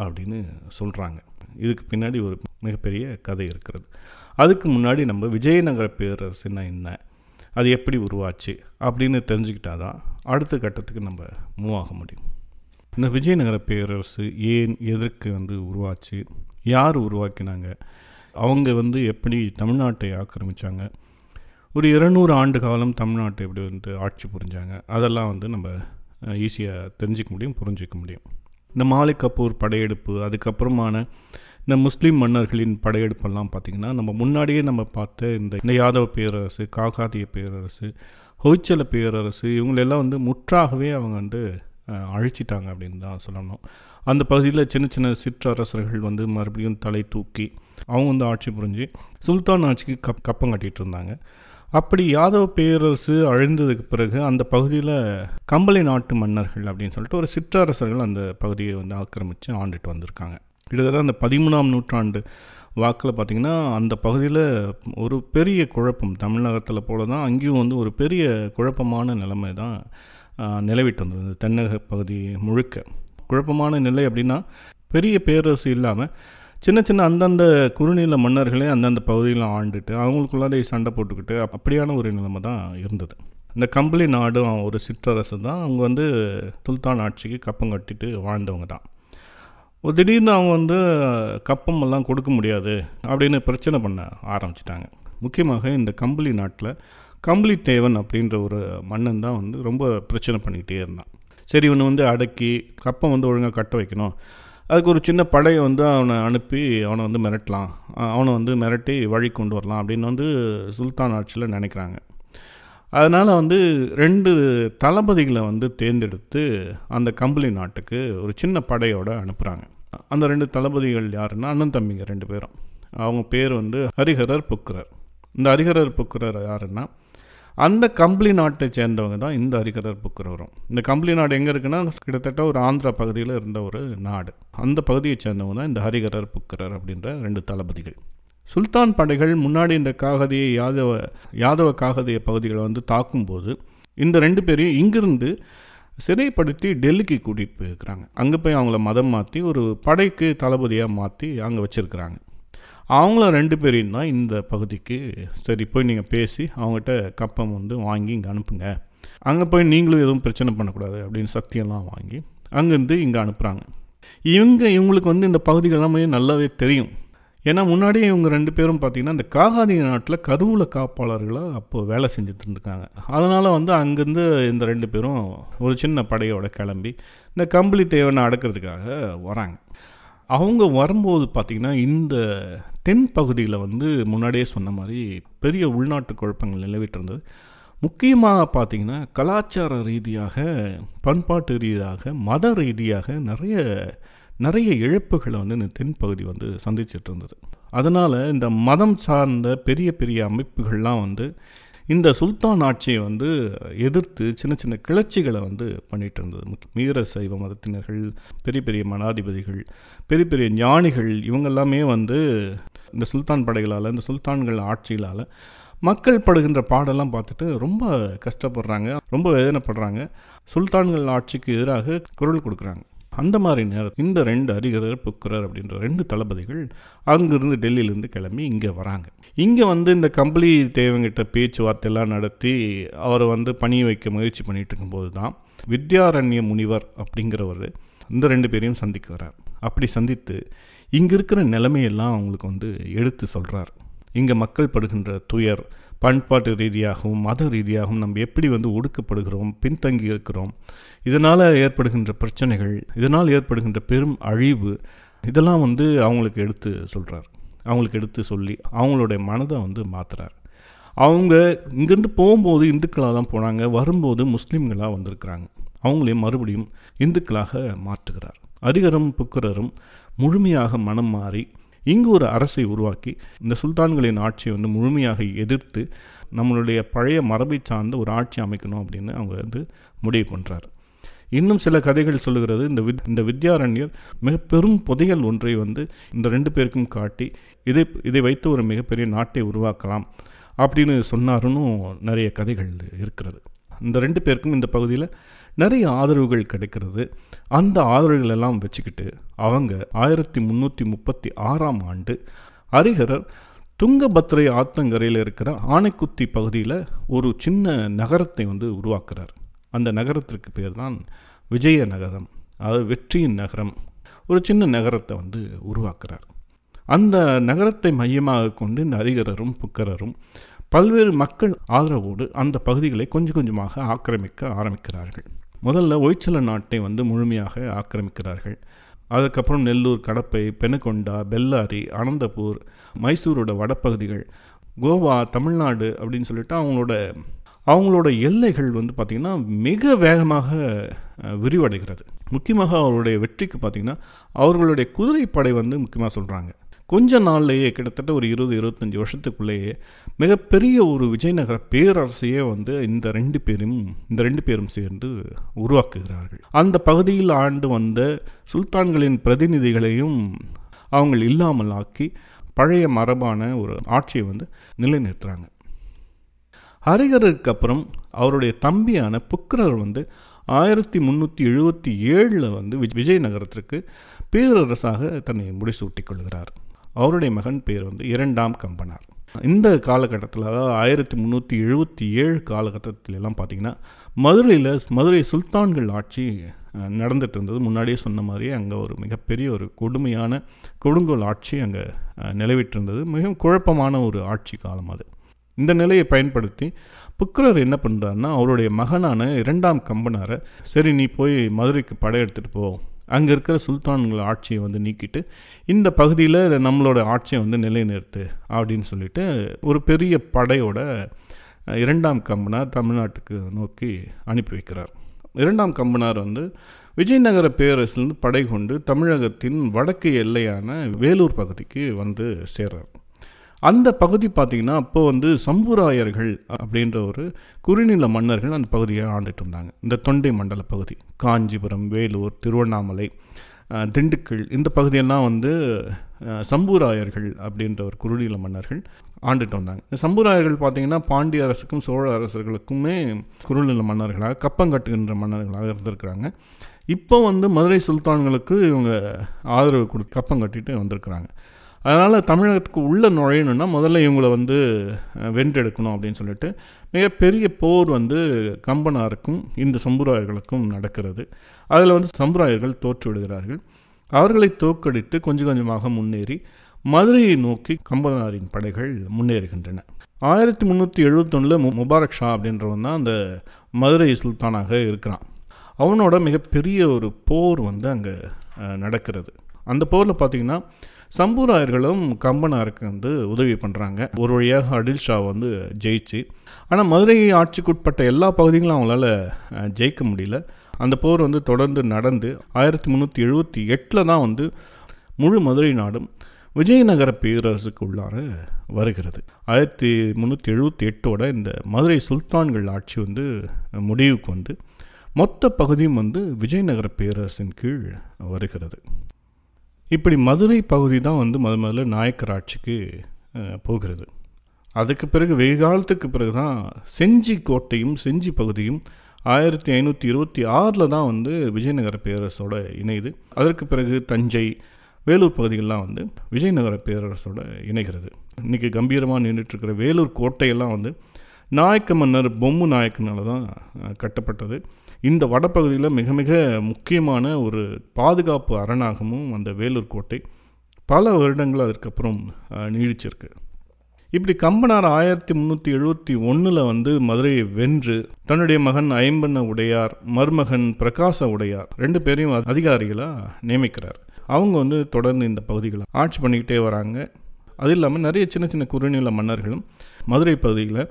அப்படின்னு சொல்கிறாங்க இதுக்கு பின்னாடி ஒரு மிகப்பெரிய கதை இருக்கிறது அதுக்கு முன்னாடி நம்ம விஜயநகர பேரரசுன்னா என்ன அது எப்படி உருவாச்சு அப்படின்னு தெரிஞ்சுக்கிட்டா தான் அடுத்த கட்டத்துக்கு நம்ம மூவ் ஆக முடியும் இந்த விஜயநகர பேரரசு ஏன் எதற்கு வந்து உருவாச்சு யார் உருவாக்கினாங்க அவங்க வந்து எப்படி தமிழ்நாட்டை ஆக்கிரமித்தாங்க ஒரு இருநூறு ஆண்டு காலம் தமிழ்நாட்டை எப்படி வந்து ஆட்சி புரிஞ்சாங்க அதெல்லாம் வந்து நம்ம ஈஸியாக தெரிஞ்சிக்க முடியும் புரிஞ்சிக்க முடியும் இந்த மாலிக் கபூர் படையெடுப்பு அதுக்கப்புறமான இந்த முஸ்லீம் மன்னர்களின் படையெடுப்பெல்லாம் பார்த்திங்கன்னா நம்ம முன்னாடியே நம்ம பார்த்த இந்த யாதவ பேரரசு காகாதிய பேரரசு ஹொய்ச்சல பேரரசு இவங்களெல்லாம் வந்து முற்றாகவே அவங்க வந்து அழிச்சிட்டாங்க அப்படின்னு தான் சொல்லணும் அந்த பகுதியில் சின்ன சின்ன சிற்றரசர்கள் வந்து மறுபடியும் தலை தூக்கி அவங்க வந்து ஆட்சி புரிஞ்சு சுல்தான் ஆட்சிக்கு கப் கப்பம் கட்டிகிட்டு இருந்தாங்க அப்படி யாதவ பேரரசு அழிந்ததுக்கு பிறகு அந்த பகுதியில் கம்பளை நாட்டு மன்னர்கள் அப்படின்னு சொல்லிட்டு ஒரு சிற்றரசர்கள் அந்த பகுதியை வந்து ஆக்கிரமித்து ஆண்டுட்டு வந்திருக்காங்க கிட்டத்தட்ட அந்த பதிமூணாம் நூற்றாண்டு வாக்கில் பார்த்திங்கன்னா அந்த பகுதியில் ஒரு பெரிய குழப்பம் தமிழகத்தில் போல தான் அங்கேயும் வந்து ஒரு பெரிய குழப்பமான நிலைமை தான் நிலவிட்டு வந்தது தென்னக பகுதி முழுக்க குழப்பமான நிலை அப்படின்னா பெரிய பேரரசு இல்லாமல் சின்ன சின்ன அந்தந்த குறுநில மன்னர்களே அந்தந்த பகுதியில் ஆண்டுட்டு அவங்களுக்குள்ளே சண்டை போட்டுக்கிட்டு அப்படியான ஒரு நிலைமை தான் இருந்தது இந்த கம்பளி நாடும் ஒரு சிற்றரசு தான் அவங்க வந்து துல்தான் ஆட்சிக்கு கப்பம் கட்டிட்டு வாழ்ந்தவங்க தான் ஒரு திடீர்னு அவங்க வந்து கப்பம் எல்லாம் கொடுக்க முடியாது அப்படின்னு பிரச்சனை பண்ண ஆரம்பிச்சிட்டாங்க முக்கியமாக இந்த கம்பளி நாட்டில் கம்பளி தேவன் அப்படின்ற ஒரு மன்னன் தான் வந்து ரொம்ப பிரச்சனை பண்ணிக்கிட்டே இருந்தான் சரி இவனை வந்து அடக்கி கப்பம் வந்து ஒழுங்காக கட்ட வைக்கணும் அதுக்கு ஒரு சின்ன படையை வந்து அவனை அனுப்பி அவனை வந்து மிரட்டலாம் அவனை வந்து மிரட்டி வழி கொண்டு வரலாம் அப்படின்னு வந்து சுல்தான் ஆட்சியில் நினைக்கிறாங்க அதனால் வந்து ரெண்டு தளபதிகளை வந்து தேர்ந்தெடுத்து அந்த கம்பளி நாட்டுக்கு ஒரு சின்ன படையோடு அனுப்புகிறாங்க அந்த ரெண்டு தளபதிகள் யாருன்னா அண்ணன் தம்பிங்க ரெண்டு பேரும் அவங்க பேர் வந்து ஹரிஹரர் புக்கரர் இந்த ஹரிஹரர் புக்கரர் யாருன்னா அந்த கம்பளி நாட்டை சேர்ந்தவங்க தான் இந்த ஹரிகரர் புக்குறவரும் இந்த கம்பளி நாடு எங்கே இருக்குன்னா கிட்டத்தட்ட ஒரு ஆந்திரா பகுதியில் இருந்த ஒரு நாடு அந்த பகுதியை சேர்ந்தவங்க தான் இந்த ஹரிகரர் புக்கரர் அப்படின்ற ரெண்டு தளபதிகள் சுல்தான் படைகள் முன்னாடி இந்த காகதியை யாதவ யாதவ காகதிய பகுதிகளை வந்து தாக்கும்போது இந்த ரெண்டு பேரையும் இங்கிருந்து சிறைப்படுத்தி டெல்லிக்கு கூட்டிகிட்டு போயிருக்கிறாங்க அங்கே போய் அவங்கள மதம் மாற்றி ஒரு படைக்கு தளபதியாக மாற்றி அங்கே வச்சுருக்கிறாங்க அவங்களும் ரெண்டு பேரையும் தான் இந்த பகுதிக்கு சரி போய் நீங்கள் பேசி அவங்ககிட்ட கப்பம் வந்து வாங்கி இங்கே அனுப்புங்க அங்கே போய் நீங்களும் எதுவும் பிரச்சனை பண்ணக்கூடாது அப்படின்னு சக்தியெல்லாம் வாங்கி அங்கேருந்து இங்கே அனுப்புகிறாங்க இவங்க இவங்களுக்கு வந்து இந்த பகுதிகள் எல்லாமே நல்லாவே தெரியும் ஏன்னா முன்னாடியே இவங்க ரெண்டு பேரும் பார்த்திங்கன்னா இந்த காகாதி நாட்டில் கருவூல காப்பாளர்களாக அப்போ வேலை செஞ்சுட்டு இருந்துருக்காங்க அதனால் வந்து அங்கேருந்து இந்த ரெண்டு பேரும் ஒரு சின்ன படையோட கிளம்பி இந்த கம்பளி தேவனை அடக்கிறதுக்காக வராங்க அவங்க வரும்போது பார்த்திங்கன்னா இந்த தென் பகுதியில் வந்து முன்னாடியே சொன்ன மாதிரி பெரிய உள்நாட்டு குழப்பங்கள் நிலவிட்டு இருந்தது முக்கியமாக பார்த்திங்கன்னா கலாச்சார ரீதியாக பண்பாட்டு ரீதியாக மத ரீதியாக நிறைய நிறைய இழப்புகளை வந்து இந்த தென்பகுதி வந்து சந்திச்சுட்டு இருந்தது அதனால் இந்த மதம் சார்ந்த பெரிய பெரிய அமைப்புகள்லாம் வந்து இந்த சுல்தான் ஆட்சியை வந்து எதிர்த்து சின்ன சின்ன கிளர்ச்சிகளை வந்து பண்ணிகிட்டு இருந்தது மீர சைவ மதத்தினர்கள் பெரிய பெரிய மனாதிபதிகள் பெரிய பெரிய ஞானிகள் இவங்கெல்லாமே வந்து இந்த சுல்தான் படைகளால் இந்த சுல்தான்கள் ஆட்சிகளால் மக்கள் படுகின்ற பாடெல்லாம் பார்த்துட்டு ரொம்ப கஷ்டப்படுறாங்க ரொம்ப வேதனைப்படுறாங்க சுல்தான்கள் ஆட்சிக்கு எதிராக குரல் கொடுக்குறாங்க அந்த மாதிரி நேரம் இந்த ரெண்டு அரிகரர் புக்கரர் அப்படின்ற ரெண்டு தளபதிகள் அங்கேருந்து டெல்லியிலேருந்து கிளம்பி இங்கே வராங்க இங்கே வந்து இந்த கம்பளி தேவங்கிட்ட பேச்சுவார்த்தையெல்லாம் நடத்தி அவரை வந்து பணி வைக்க முயற்சி பண்ணிகிட்ருக்கும்போது தான் வித்யாரண்ய முனிவர் அப்படிங்கிறவர் இந்த ரெண்டு பேரையும் சந்திக்க வரார் அப்படி சந்தித்து இங்கே இருக்கிற நிலைமையெல்லாம் அவங்களுக்கு வந்து எடுத்து சொல்கிறார் இங்கே மக்கள் படுகின்ற துயர் பண்பாட்டு ரீதியாகவும் மத ரீதியாகவும் நம்ம எப்படி வந்து ஒடுக்கப்படுகிறோம் பின்தங்கி இருக்கிறோம் இதனால் ஏற்படுகின்ற பிரச்சனைகள் இதனால் ஏற்படுகின்ற பெரும் அழிவு இதெல்லாம் வந்து அவங்களுக்கு எடுத்து சொல்கிறார் அவங்களுக்கு எடுத்து சொல்லி அவங்களுடைய மனதை வந்து மாற்றுறார் அவங்க இங்கேருந்து போகும்போது இந்துக்களாக தான் போனாங்க வரும்போது முஸ்லீம்களாக வந்திருக்கிறாங்க அவங்களையும் மறுபடியும் இந்துக்களாக மாற்றுகிறார் அரிகரும் புக்கரரும் முழுமையாக மனம் மாறி இங்கு ஒரு அரசை உருவாக்கி இந்த சுல்தான்களின் ஆட்சியை வந்து முழுமையாக எதிர்த்து நம்மளுடைய பழைய மரபை சார்ந்த ஒரு ஆட்சி அமைக்கணும் அப்படின்னு அவங்க வந்து முடிவு பண்ணுறார் இன்னும் சில கதைகள் சொல்லுகிறது இந்த வித் இந்த வித்யாரண்யர் மிக பெரும் புதையல் ஒன்றை வந்து இந்த ரெண்டு பேருக்கும் காட்டி இதை இதை வைத்து ஒரு மிகப்பெரிய நாட்டை உருவாக்கலாம் அப்படின்னு சொன்னாருன்னு நிறைய கதைகள் இருக்கிறது இந்த ரெண்டு பேருக்கும் இந்த பகுதியில் நிறைய ஆதரவுகள் கிடைக்கிறது அந்த ஆதரவுகள் எல்லாம் வச்சுக்கிட்டு அவங்க ஆயிரத்தி முந்நூற்றி முப்பத்தி ஆறாம் ஆண்டு ஹரிஹரர் துங்கபத்திரை ஆத்தங்கரையில் இருக்கிற ஆனைக்குத்தி பகுதியில் ஒரு சின்ன நகரத்தை வந்து உருவாக்குறார் அந்த நகரத்திற்கு பேர் தான் விஜயநகரம் அதாவது வெற்றியின் நகரம் ஒரு சின்ன நகரத்தை வந்து உருவாக்குறார் அந்த நகரத்தை மையமாக கொண்டு இந்த அரிகரரும் புக்கரரும் பல்வேறு மக்கள் ஆதரவோடு அந்த பகுதிகளை கொஞ்சம் கொஞ்சமாக ஆக்கிரமிக்க ஆரம்பிக்கிறார்கள் முதல்ல ஒய்ச்சல நாட்டை வந்து முழுமையாக ஆக்கிரமிக்கிறார்கள் அதற்கப்புறம் நெல்லூர் கடப்பை பெனுகொண்டா பெல்லாரி அனந்தபூர் மைசூரோட வடப்பகுதிகள் கோவா தமிழ்நாடு அப்படின்னு சொல்லிட்டு அவங்களோட அவங்களோட எல்லைகள் வந்து பார்த்திங்கன்னா மிக வேகமாக விரிவடைகிறது முக்கியமாக அவருடைய வெற்றிக்கு பார்த்திங்கன்னா அவர்களுடைய குதிரைப்படை வந்து முக்கியமாக சொல்கிறாங்க கொஞ்ச நாள்லேயே கிட்டத்தட்ட ஒரு இருபது இருபத்தஞ்சி வருஷத்துக்குள்ளேயே மிகப்பெரிய ஒரு விஜயநகர பேரரசையே வந்து இந்த ரெண்டு பேரும் இந்த ரெண்டு பேரும் சேர்ந்து உருவாக்குகிறார்கள் அந்த பகுதியில் ஆண்டு வந்த சுல்தான்களின் பிரதிநிதிகளையும் அவங்க இல்லாமல் ஆக்கி பழைய மரபான ஒரு ஆட்சியை வந்து நிலைநிறுத்துகிறாங்க ஹரிகருக்கு அப்புறம் அவருடைய தம்பியான புக்ரர் வந்து ஆயிரத்தி முந்நூற்றி எழுபத்தி ஏழில் வந்து விஜயநகரத்திற்கு பேரரசாக தன்னை முடிசூட்டிக் கொள்கிறார் அவருடைய மகன் பேர் வந்து இரண்டாம் கம்பனார் இந்த காலகட்டத்தில் அதாவது ஆயிரத்தி முந்நூற்றி எழுபத்தி ஏழு காலகட்டத்திலெல்லாம் பார்த்திங்கன்னா மதுரையில் மதுரை சுல்தான்கள் ஆட்சி நடந்துகிட்டு இருந்தது முன்னாடியே சொன்ன மாதிரியே அங்கே ஒரு மிகப்பெரிய ஒரு கொடுமையான கொடுங்கோல் ஆட்சி அங்கே நிலவிட்டிருந்தது மிகவும் குழப்பமான ஒரு ஆட்சி காலம் அது இந்த நிலையை பயன்படுத்தி புக்ரர் என்ன பண்ணுறாருன்னா அவருடைய மகனான இரண்டாம் கம்பனாரை சரி நீ போய் மதுரைக்கு படையெடுத்துகிட்டு போ அங்கே இருக்கிற சுல்தான்கள் ஆட்சியை வந்து நீக்கிட்டு இந்த பகுதியில் நம்மளோட ஆட்சியை வந்து நிலைநிறுத்து அப்படின்னு சொல்லிட்டு ஒரு பெரிய படையோட இரண்டாம் கம்பனார் தமிழ்நாட்டுக்கு நோக்கி அனுப்பி வைக்கிறார் இரண்டாம் கம்பனார் வந்து விஜயநகர பேரரசுலேருந்து படை கொண்டு தமிழகத்தின் வடக்கு எல்லையான வேலூர் பகுதிக்கு வந்து சேர்றார் அந்த பகுதி பார்த்திங்கன்னா அப்போ வந்து சம்புராயர்கள் அப்படின்ற ஒரு குறுநில மன்னர்கள் அந்த பகுதியை ஆண்டுட்டு இருந்தாங்க இந்த தொண்டை மண்டல பகுதி காஞ்சிபுரம் வேலூர் திருவண்ணாமலை திண்டுக்கல் இந்த பகுதியெல்லாம் வந்து சம்பூராயர்கள் அப்படின்ற ஒரு குறுநில மன்னர்கள் ஆண்டுட்டு வந்தாங்க இந்த சம்பூராயர்கள் பார்த்திங்கன்னா பாண்டிய அரசுக்கும் சோழ அரசர்களுக்குமே குறுநில மன்னர்களாக கப்பங்கட்டுகின்ற மன்னர்களாக இருந்திருக்கிறாங்க இப்போ வந்து மதுரை சுல்தான்களுக்கு இவங்க ஆதரவு கொடு கப்பம் கட்டிட்டு வந்திருக்கிறாங்க அதனால் தமிழகத்துக்கு உள்ளே நுழையணும்னா முதல்ல இவங்களை வந்து வென்றெடுக்கணும் அப்படின்னு சொல்லிட்டு மிகப்பெரிய போர் வந்து கம்பனாருக்கும் இந்த சம்புராயர்களுக்கும் நடக்கிறது அதில் வந்து சம்புராயர்கள் தோற்று விடுகிறார்கள் அவர்களை தோக்கடித்து கொஞ்சம் கொஞ்சமாக முன்னேறி மதுரையை நோக்கி கம்பனாரின் படைகள் முன்னேறுகின்றன ஆயிரத்தி முந்நூற்றி எழுபத்தொன்னில் மு முபாரக் ஷா அப்படின்றவன் தான் அந்த மதுரை சுல்தானாக இருக்கிறான் அவனோட மிகப்பெரிய ஒரு போர் வந்து அங்கே நடக்கிறது அந்த போரில் பார்த்திங்கன்னா சம்பூராயர்களும் கம்பனாருக்கு வந்து உதவி பண்ணுறாங்க ஒரு வழியாக அடில் ஷா வந்து ஜெயிச்சு ஆனால் மதுரை ஆட்சிக்குட்பட்ட எல்லா பகுதிகளும் அவங்களால ஜெயிக்க முடியல அந்த போர் வந்து தொடர்ந்து நடந்து ஆயிரத்தி முந்நூற்றி எழுபத்தி எட்டில் தான் வந்து முழு மதுரை நாடும் விஜயநகர பேரரசுக்கு உள்ளார வருகிறது ஆயிரத்தி முந்நூற்றி எழுபத்தி எட்டோட இந்த மதுரை சுல்தான்கள் ஆட்சி வந்து முடிவுக்கு வந்து மொத்த பகுதியும் வந்து விஜயநகர பேரரசின் கீழ் வருகிறது இப்படி மதுரை பகுதி தான் வந்து முத முதல்ல நாயக்கர் ஆட்சிக்கு போகிறது அதுக்கு பிறகு வெகு காலத்துக்கு பிறகு தான் செஞ்சி கோட்டையும் செஞ்சி பகுதியும் ஆயிரத்தி ஐநூற்றி இருபத்தி ஆறில் தான் வந்து விஜயநகர பேரரசோட இணையுது அதற்கு பிறகு தஞ்சை வேலூர் பகுதிகள்லாம் வந்து விஜயநகர பேரரசோட இணைகிறது இன்றைக்கி கம்பீரமாக நின்றுட்டுருக்கிற வேலூர் கோட்டையெல்லாம் வந்து நாயக்க மன்னர் பொம்மு நாயக்கனால் தான் கட்டப்பட்டது இந்த வடப்பகுதியில் மிக மிக முக்கியமான ஒரு பாதுகாப்பு அரணாகவும் அந்த வேலூர் கோட்டை பல வருடங்கள் அதற்கப்புறம் நீடிச்சிருக்கு இப்படி கம்பனார் ஆயிரத்தி முந்நூற்றி எழுபத்தி ஒன்றில் வந்து மதுரையை வென்று தன்னுடைய மகன் ஐம்பண்ண உடையார் மருமகன் பிரகாச உடையார் ரெண்டு பேரையும் அதிகாரிகளாக நியமிக்கிறார் அவங்க வந்து தொடர்ந்து இந்த பகுதிகளை ஆட்சி பண்ணிக்கிட்டே வராங்க அது இல்லாமல் நிறைய சின்ன சின்ன குறுநில மன்னர்களும் மதுரை பகுதியில்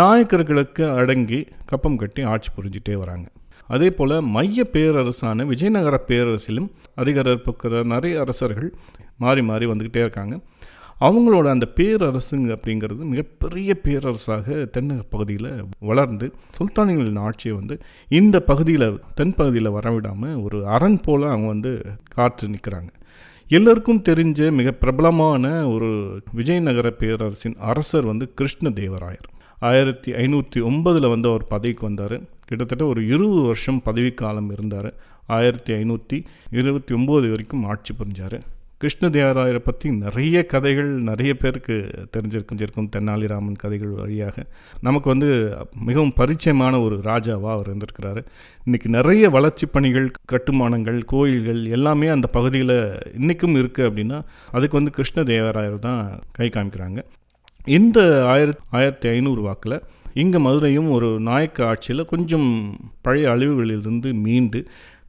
நாயக்கர்களுக்கு அடங்கி கப்பம் கட்டி ஆட்சி புரிஞ்சிட்டே வராங்க அதே போல் மைய பேரரசான விஜயநகர பேரரசிலும் அதிகார இருக்கிற நிறைய அரசர்கள் மாறி மாறி வந்துக்கிட்டே இருக்காங்க அவங்களோட அந்த பேரரசுங்க அப்படிங்கிறது மிகப்பெரிய பேரரசாக தென்னக பகுதியில் வளர்ந்து சுல்தானிகளின் ஆட்சியை வந்து இந்த பகுதியில் தென் பகுதியில் வரவிடாமல் ஒரு அரண் போல் அவங்க வந்து காற்று நிற்கிறாங்க எல்லோருக்கும் தெரிஞ்ச மிக பிரபலமான ஒரு விஜயநகர பேரரசின் அரசர் வந்து கிருஷ்ண தேவராயர் ஆயிரத்தி ஐநூற்றி ஒன்பதில் வந்து அவர் பதவிக்கு வந்தார் கிட்டத்தட்ட ஒரு இருபது வருஷம் பதவிக்காலம் இருந்தார் ஆயிரத்தி ஐநூற்றி இருபத்தி ஒம்பது வரைக்கும் ஆட்சி புரிஞ்சார் கிருஷ்ணதேவராயரை பற்றி நிறைய கதைகள் நிறைய பேருக்கு தெரிஞ்சிருக்கும் தென்னாலிராமன் கதைகள் வழியாக நமக்கு வந்து மிகவும் பரிச்சயமான ஒரு ராஜாவாக அவர் இருந்திருக்கிறாரு இன்றைக்கி நிறைய வளர்ச்சி பணிகள் கட்டுமானங்கள் கோயில்கள் எல்லாமே அந்த பகுதியில் இன்றைக்கும் இருக்குது அப்படின்னா அதுக்கு வந்து கிருஷ்ணதேவராயர் தான் கை காமிக்கிறாங்க இந்த ஆயிரத்தி ஆயிரத்தி ஐநூறு வாக்கில் இங்கே மதுரையும் ஒரு நாயக்க ஆட்சியில் கொஞ்சம் பழைய அழிவுகளிலிருந்து மீண்டு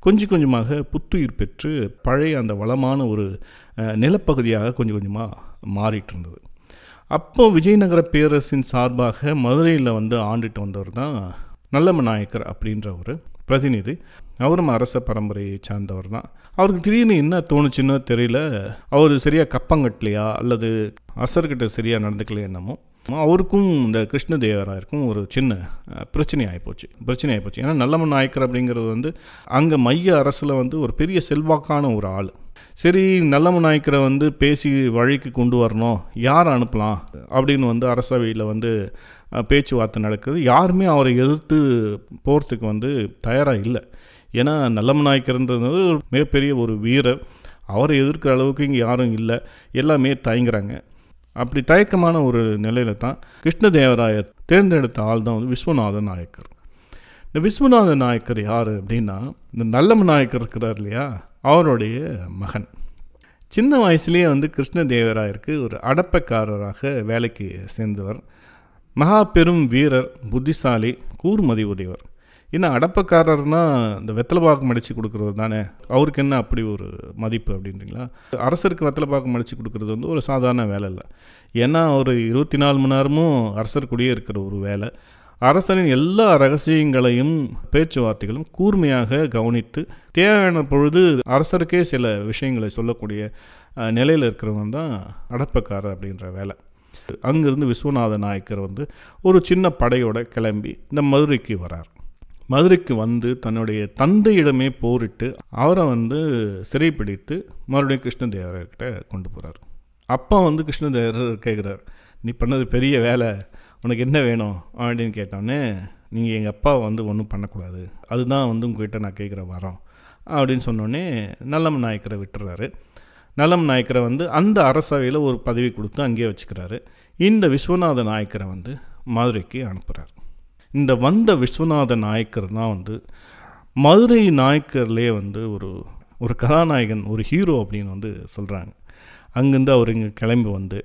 கொஞ்சம் கொஞ்சமாக புத்துயிர் பெற்று பழைய அந்த வளமான ஒரு நிலப்பகுதியாக கொஞ்சம் கொஞ்சமாக மாறிட்டு இருந்தது அப்போ விஜயநகர பேரரசின் சார்பாக மதுரையில் வந்து ஆண்டுட்டு வந்தவர் தான் நல்லம்ம நாயக்கர் அப்படின்ற ஒரு பிரதிநிதி அவரும் அரச பரம்பரையை சார்ந்தவர் தான் அவருக்கு திடீர்னு என்ன தோணுச்சுன்னு தெரியல அவர் சரியாக கப்பங்கட்டலையா அல்லது அரசர்கிட்ட சரியாக நடந்துக்கலையா என்னமோ அவருக்கும் இந்த கிருஷ்ணதேவராயருக்கும் ஒரு சின்ன பிரச்சனை ஆகிப்போச்சு பிரச்சனை ஆகிப்போச்சு ஏன்னா நல்லமன் நாயக்கர் அப்படிங்கிறது வந்து அங்கே மைய அரசில் வந்து ஒரு பெரிய செல்வாக்கான ஒரு ஆள் சரி நல்லம நாயக்கரை வந்து பேசி வழிக்கு கொண்டு வரணும் யார் அனுப்பலாம் அப்படின்னு வந்து அரசவையில் வந்து பேச்சுவார்த்தை நடக்குது யாருமே அவரை எதிர்த்து போகிறதுக்கு வந்து தயாராக இல்லை ஏன்னா நல்லம நாயக்கர்ன்றது ஒரு மிகப்பெரிய ஒரு வீரர் அவரை எதிர்க்கிற அளவுக்கு இங்கே யாரும் இல்லை எல்லாமே தயங்குறாங்க அப்படி தயக்கமான ஒரு நிலையில தான் கிருஷ்ணதேவராயர் தேர்ந்தெடுத்த ஆள் தான் வந்து விஸ்வநாத நாயக்கர் இந்த விஸ்வநாத நாயக்கர் யார் அப்படின்னா இந்த நல்லம நாயக்கர் இருக்கிறார் இல்லையா அவருடைய மகன் சின்ன வயசுலேயே வந்து கிருஷ்ணதேவராயருக்கு ஒரு அடப்பக்காரராக வேலைக்கு சேர்ந்தவர் மகா பெரும் வீரர் புத்திசாலி கூர்மதி உடையவர் ஏன்னா அடப்பக்காரர்னா இந்த வெத்தலை பாக்கம் மடித்து கொடுக்குறது தானே அவருக்கு என்ன அப்படி ஒரு மதிப்பு அப்படின்றீங்களா அரசருக்கு பாக்கம் மடித்து கொடுக்குறது வந்து ஒரு சாதாரண வேலை இல்லை ஏன்னா ஒரு இருபத்தி நாலு மணி நேரமும் அரசருக்குடியே இருக்கிற ஒரு வேலை அரசனின் எல்லா ரகசியங்களையும் பேச்சுவார்த்தைகளும் கூர்மையாக கவனித்து தேவையான பொழுது அரசருக்கே சில விஷயங்களை சொல்லக்கூடிய நிலையில் இருக்கிறவங்க தான் அடப்பக்காரர் அப்படின்ற வேலை அங்கிருந்து விஸ்வநாத நாயக்கர் வந்து ஒரு சின்ன படையோட கிளம்பி இந்த மதுரைக்கு வரார் மதுரைக்கு வந்து தன்னுடைய தந்தையிடமே போரிட்டு அவரை வந்து சிறைப்பிடித்து மறுபடியும் கிருஷ்ணதேவரர்கிட்ட கொண்டு போகிறார் அப்பா வந்து கிருஷ்ணதேவரர் கேட்குறார் நீ பண்ணது பெரிய வேலை உனக்கு என்ன வேணும் அப்படின்னு கேட்டோன்னே நீங்கள் எங்கள் அப்பாவை வந்து ஒன்றும் பண்ணக்கூடாது அதுதான் வந்து உங்ககிட்ட நான் கேட்குற வரோம் அப்படின்னு சொன்னோடனே நல்லம் நாயக்கரை விட்டுறாரு நலம் நாயக்கரை வந்து அந்த அரசவையில் ஒரு பதவி கொடுத்து அங்கேயே வச்சுக்கிறாரு இந்த விஸ்வநாத நாயக்கரை வந்து மதுரைக்கு அனுப்புகிறார் இந்த வந்த விஸ்வநாத நாயக்கர் தான் வந்து மதுரை நாயக்கர்லேயே வந்து ஒரு ஒரு கதாநாயகன் ஒரு ஹீரோ அப்படின்னு வந்து சொல்கிறாங்க அங்கேருந்து அவர் இங்கே கிளம்பி வந்து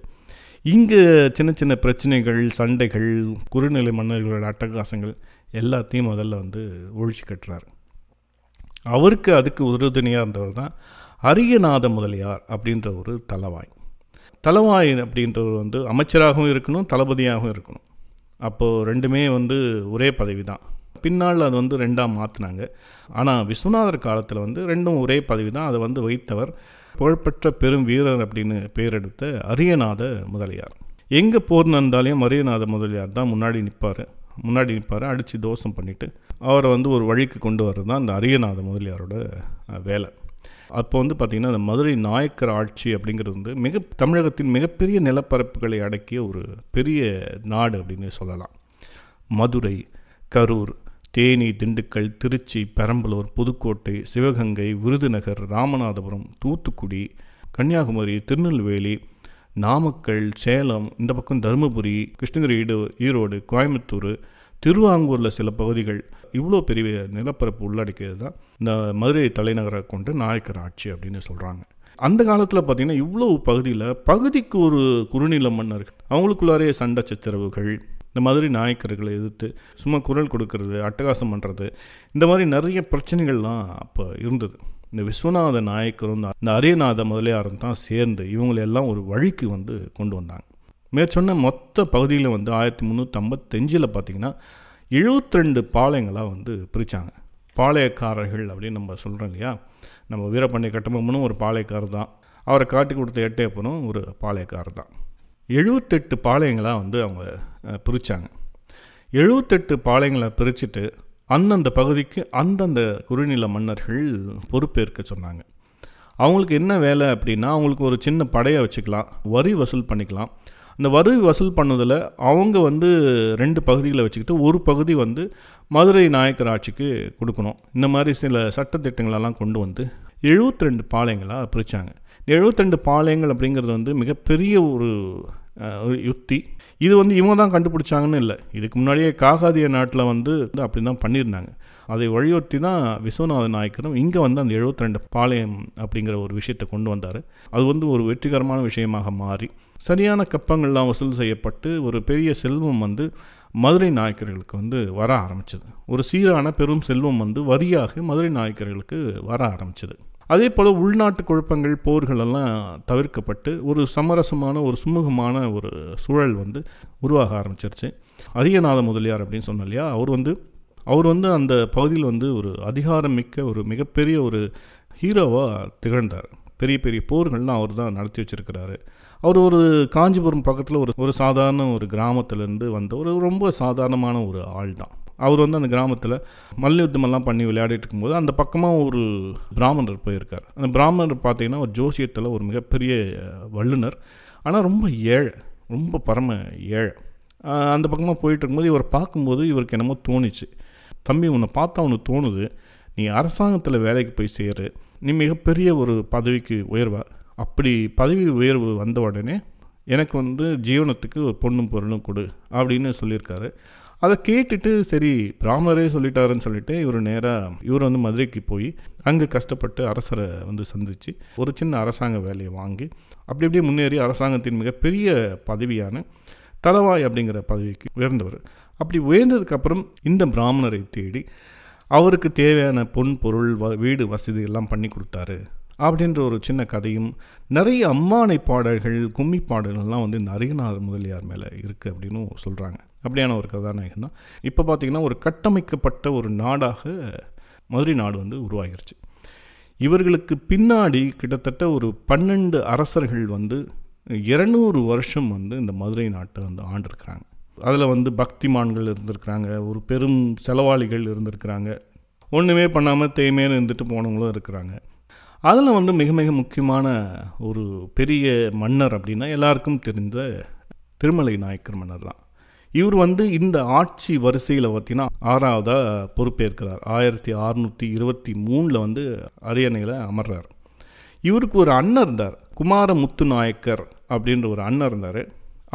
இங்கே சின்ன சின்ன பிரச்சனைகள் சண்டைகள் குறுநிலை மன்னர்களோட அட்டகாசங்கள் எல்லாத்தையும் முதல்ல வந்து ஒழிச்சு கட்டுறாரு அவருக்கு அதுக்கு உறுதுணையாக இருந்தவர் தான் அரியநாத முதலியார் அப்படின்ற ஒரு தலவாய் தலவாய் அப்படின்றவர் வந்து அமைச்சராகவும் இருக்கணும் தளபதியாகவும் இருக்கணும் அப்போது ரெண்டுமே வந்து ஒரே பதவி தான் பின்னால் அது வந்து ரெண்டாக மாற்றினாங்க ஆனால் விஸ்வநாதர் காலத்தில் வந்து ரெண்டும் ஒரே பதவி தான் அதை வந்து வைத்தவர் புகழ்பெற்ற பெரும் வீரர் அப்படின்னு பெயரெடுத்த அரியநாத முதலியார் எங்கே போர் நடந்தாலையும் அரியநாத முதலியார் தான் முன்னாடி நிற்பார் முன்னாடி நிற்பார் அடித்து தோசம் பண்ணிவிட்டு அவரை வந்து ஒரு வழிக்கு கொண்டு வர்றது தான் அந்த அரியநாத முதலியாரோட வேலை அப்போ வந்து பார்த்திங்கன்னா அந்த மதுரை நாயக்கர் ஆட்சி அப்படிங்கிறது வந்து மிக தமிழகத்தின் மிகப்பெரிய நிலப்பரப்புகளை அடக்கிய ஒரு பெரிய நாடு அப்படின்னு சொல்லலாம் மதுரை கரூர் தேனி திண்டுக்கல் திருச்சி பெரம்பலூர் புதுக்கோட்டை சிவகங்கை விருதுநகர் ராமநாதபுரம் தூத்துக்குடி கன்னியாகுமரி திருநெல்வேலி நாமக்கல் சேலம் இந்த பக்கம் தருமபுரி கிருஷ்ணகிரி ஈடு ஈரோடு கோயம்புத்தூர் திருவாங்கூரில் சில பகுதிகள் இவ்வளோ பெரிய நிலப்பரப்பு உள்ளடக்கியது தான் இந்த மதுரை தலைநகரை கொண்டு நாயக்கர் ஆட்சி அப்படின்னு சொல்கிறாங்க அந்த காலத்தில் பார்த்திங்கன்னா இவ்வளோ பகுதியில் பகுதிக்கு ஒரு குறுநில மன்னர் அவங்களுக்குள்ளாரே சண்டை சச்சரவுகள் இந்த மாதிரி நாயக்கர்களை எதிர்த்து சும்மா குரல் கொடுக்கறது அட்டகாசம் பண்ணுறது இந்த மாதிரி நிறைய பிரச்சனைகள்லாம் அப்போ இருந்தது இந்த விஸ்வநாத நாயக்கரும் இந்த அரியநாத முதலியாரும் தான் சேர்ந்து இவங்களெல்லாம் ஒரு வழிக்கு வந்து கொண்டு வந்தாங்க மேற்சொன்ன மொத்த பகுதியில் வந்து ஆயிரத்தி முந்நூற்றம்பத்தஞ்சில் பார்த்திங்கன்னா எழுபத்ரெண்டு பாளையங்களாக வந்து பிரித்தாங்க பாளையக்காரர்கள் அப்படின்னு நம்ம சொல்கிறோம் இல்லையா நம்ம வீரபாண்டிய கட்டபொம்மனும் ஒரு பாளையக்காரர் தான் அவரை காட்டி கொடுத்த எட்டையப்பனும் ஒரு பாளையக்காரர் தான் எழுபத்தெட்டு பாளையங்களாக வந்து அவங்க பிரித்தாங்க எழுபத்தெட்டு பாளையங்களை பிரிச்சுட்டு அந்தந்த பகுதிக்கு அந்தந்த குறுநில மன்னர்கள் பொறுப்பேற்க சொன்னாங்க அவங்களுக்கு என்ன வேலை அப்படின்னா அவங்களுக்கு ஒரு சின்ன படையை வச்சுக்கலாம் வரி வசூல் பண்ணிக்கலாம் இந்த வரி வசூல் பண்ணதில் அவங்க வந்து ரெண்டு பகுதிகளை வச்சுக்கிட்டு ஒரு பகுதி வந்து மதுரை நாயக்கர் ஆட்சிக்கு கொடுக்கணும் இந்த மாதிரி சில சட்டத்திட்டங்களெல்லாம் கொண்டு வந்து எழுபத்தி ரெண்டு பாளையங்களாக பிரித்தாங்க இந்த ரெண்டு பாளையங்கள் அப்படிங்கிறது வந்து மிகப்பெரிய ஒரு யுக்தி இது வந்து இவங்க தான் கண்டுபிடிச்சாங்கன்னு இல்லை இதுக்கு முன்னாடியே காகாதிய நாட்டில் வந்து அப்படி தான் பண்ணியிருந்தாங்க அதை வழியொட்டி தான் விஸ்வநாத நாயக்கரும் இங்கே வந்து அந்த எழுபத்தி ரெண்டு பாளையம் அப்படிங்கிற ஒரு விஷயத்தை கொண்டு வந்தார் அது வந்து ஒரு வெற்றிகரமான விஷயமாக மாறி சரியான கப்பங்கள்லாம் வசூல் செய்யப்பட்டு ஒரு பெரிய செல்வம் வந்து மதுரை நாயக்கர்களுக்கு வந்து வர ஆரம்பிச்சது ஒரு சீரான பெரும் செல்வம் வந்து வரியாக மதுரை நாயக்கர்களுக்கு வர ஆரம்பிச்சது அதே போல் உள்நாட்டு குழப்பங்கள் போர்களெல்லாம் தவிர்க்கப்பட்டு ஒரு சமரசமான ஒரு சுமூகமான ஒரு சூழல் வந்து உருவாக ஆரம்பிச்சிருச்சு அரியநாத முதலியார் அப்படின்னு சொன்ன இல்லையா அவர் வந்து அவர் வந்து அந்த பகுதியில் வந்து ஒரு அதிகாரம் மிக்க ஒரு மிகப்பெரிய ஒரு ஹீரோவாக திகழ்ந்தார் பெரிய பெரிய போர்கள்லாம் அவர் தான் நடத்தி வச்சுருக்கிறாரு அவர் ஒரு காஞ்சிபுரம் பக்கத்தில் ஒரு ஒரு சாதாரண ஒரு கிராமத்துலேருந்து வந்த ஒரு ரொம்ப சாதாரணமான ஒரு ஆள் தான் அவர் வந்து அந்த கிராமத்தில் மல்யுத்தமெல்லாம் பண்ணி விளையாடிட்டு இருக்கும்போது அந்த பக்கமாக ஒரு பிராமணர் போயிருக்கார் அந்த பிராமணர் பார்த்தீங்கன்னா ஒரு ஜோசியத்தில் ஒரு மிகப்பெரிய வல்லுனர் ஆனால் ரொம்ப ஏழை ரொம்ப பரம ஏழை அந்த பக்கமாக போயிட்டு இருக்கும்போது இவர் பார்க்கும்போது இவருக்கு என்னமோ தோணுச்சு தம்பி உன்னை பார்த்தா உனக்கு தோணுது நீ அரசாங்கத்தில் வேலைக்கு போய் சேரு நீ மிகப்பெரிய ஒரு பதவிக்கு உயர்வா அப்படி பதவி உயர்வு வந்த உடனே எனக்கு வந்து ஜீவனத்துக்கு ஒரு பொண்ணும் பொருளும் கொடு அப்படின்னு சொல்லியிருக்காரு அதை கேட்டுட்டு சரி பிராமரே சொல்லிட்டாருன்னு சொல்லிட்டு இவர் நேராக இவர் வந்து மதுரைக்கு போய் அங்கே கஷ்டப்பட்டு அரசரை வந்து சந்தித்து ஒரு சின்ன அரசாங்க வேலையை வாங்கி அப்படி அப்படியே முன்னேறி அரசாங்கத்தின் மிகப்பெரிய பதவியான தலவாய் அப்படிங்கிற பதவிக்கு உயர்ந்தவர் அப்படி உயர்ந்ததுக்கப்புறம் இந்த பிராமணரை தேடி அவருக்கு தேவையான பொன் பொருள் வ வீடு வசதி எல்லாம் பண்ணி கொடுத்தாரு அப்படின்ற ஒரு சின்ன கதையும் நிறைய அம்மானை பாடல்கள் கும்மி பாடல்கள்லாம் வந்து இந்த முதலியார் மேலே இருக்குது அப்படின்னு சொல்கிறாங்க அப்படியான ஒரு கதாநாயகன் தான் இப்போ பார்த்திங்கன்னா ஒரு கட்டமைக்கப்பட்ட ஒரு நாடாக மதுரை நாடு வந்து உருவாகிருச்சு இவர்களுக்கு பின்னாடி கிட்டத்தட்ட ஒரு பன்னெண்டு அரசர்கள் வந்து இரநூறு வருஷம் வந்து இந்த மதுரை நாட்டை வந்து ஆண்டிருக்கிறாங்க அதில் வந்து பக்திமான்கள் இருந்திருக்கிறாங்க ஒரு பெரும் செலவாளிகள் இருந்திருக்கிறாங்க ஒன்றுமே பண்ணாமல் தேய்மையு இருந்துட்டு போனவங்களும் இருக்கிறாங்க அதில் வந்து மிக மிக முக்கியமான ஒரு பெரிய மன்னர் அப்படின்னா எல்லாருக்கும் தெரிந்த திருமலை நாயக்கர் மன்னர் தான் இவர் வந்து இந்த ஆட்சி வரிசையில் பார்த்தீங்கன்னா ஆறாவதாக பொறுப்பேற்கிறார் ஆயிரத்தி அறுநூற்றி இருபத்தி மூணில் வந்து அரியணையில் அமர்றார் இவருக்கு ஒரு அண்ணன் இருந்தார் குமார முத்து நாயக்கர் அப்படின்ற ஒரு அண்ணன் இருந்தார்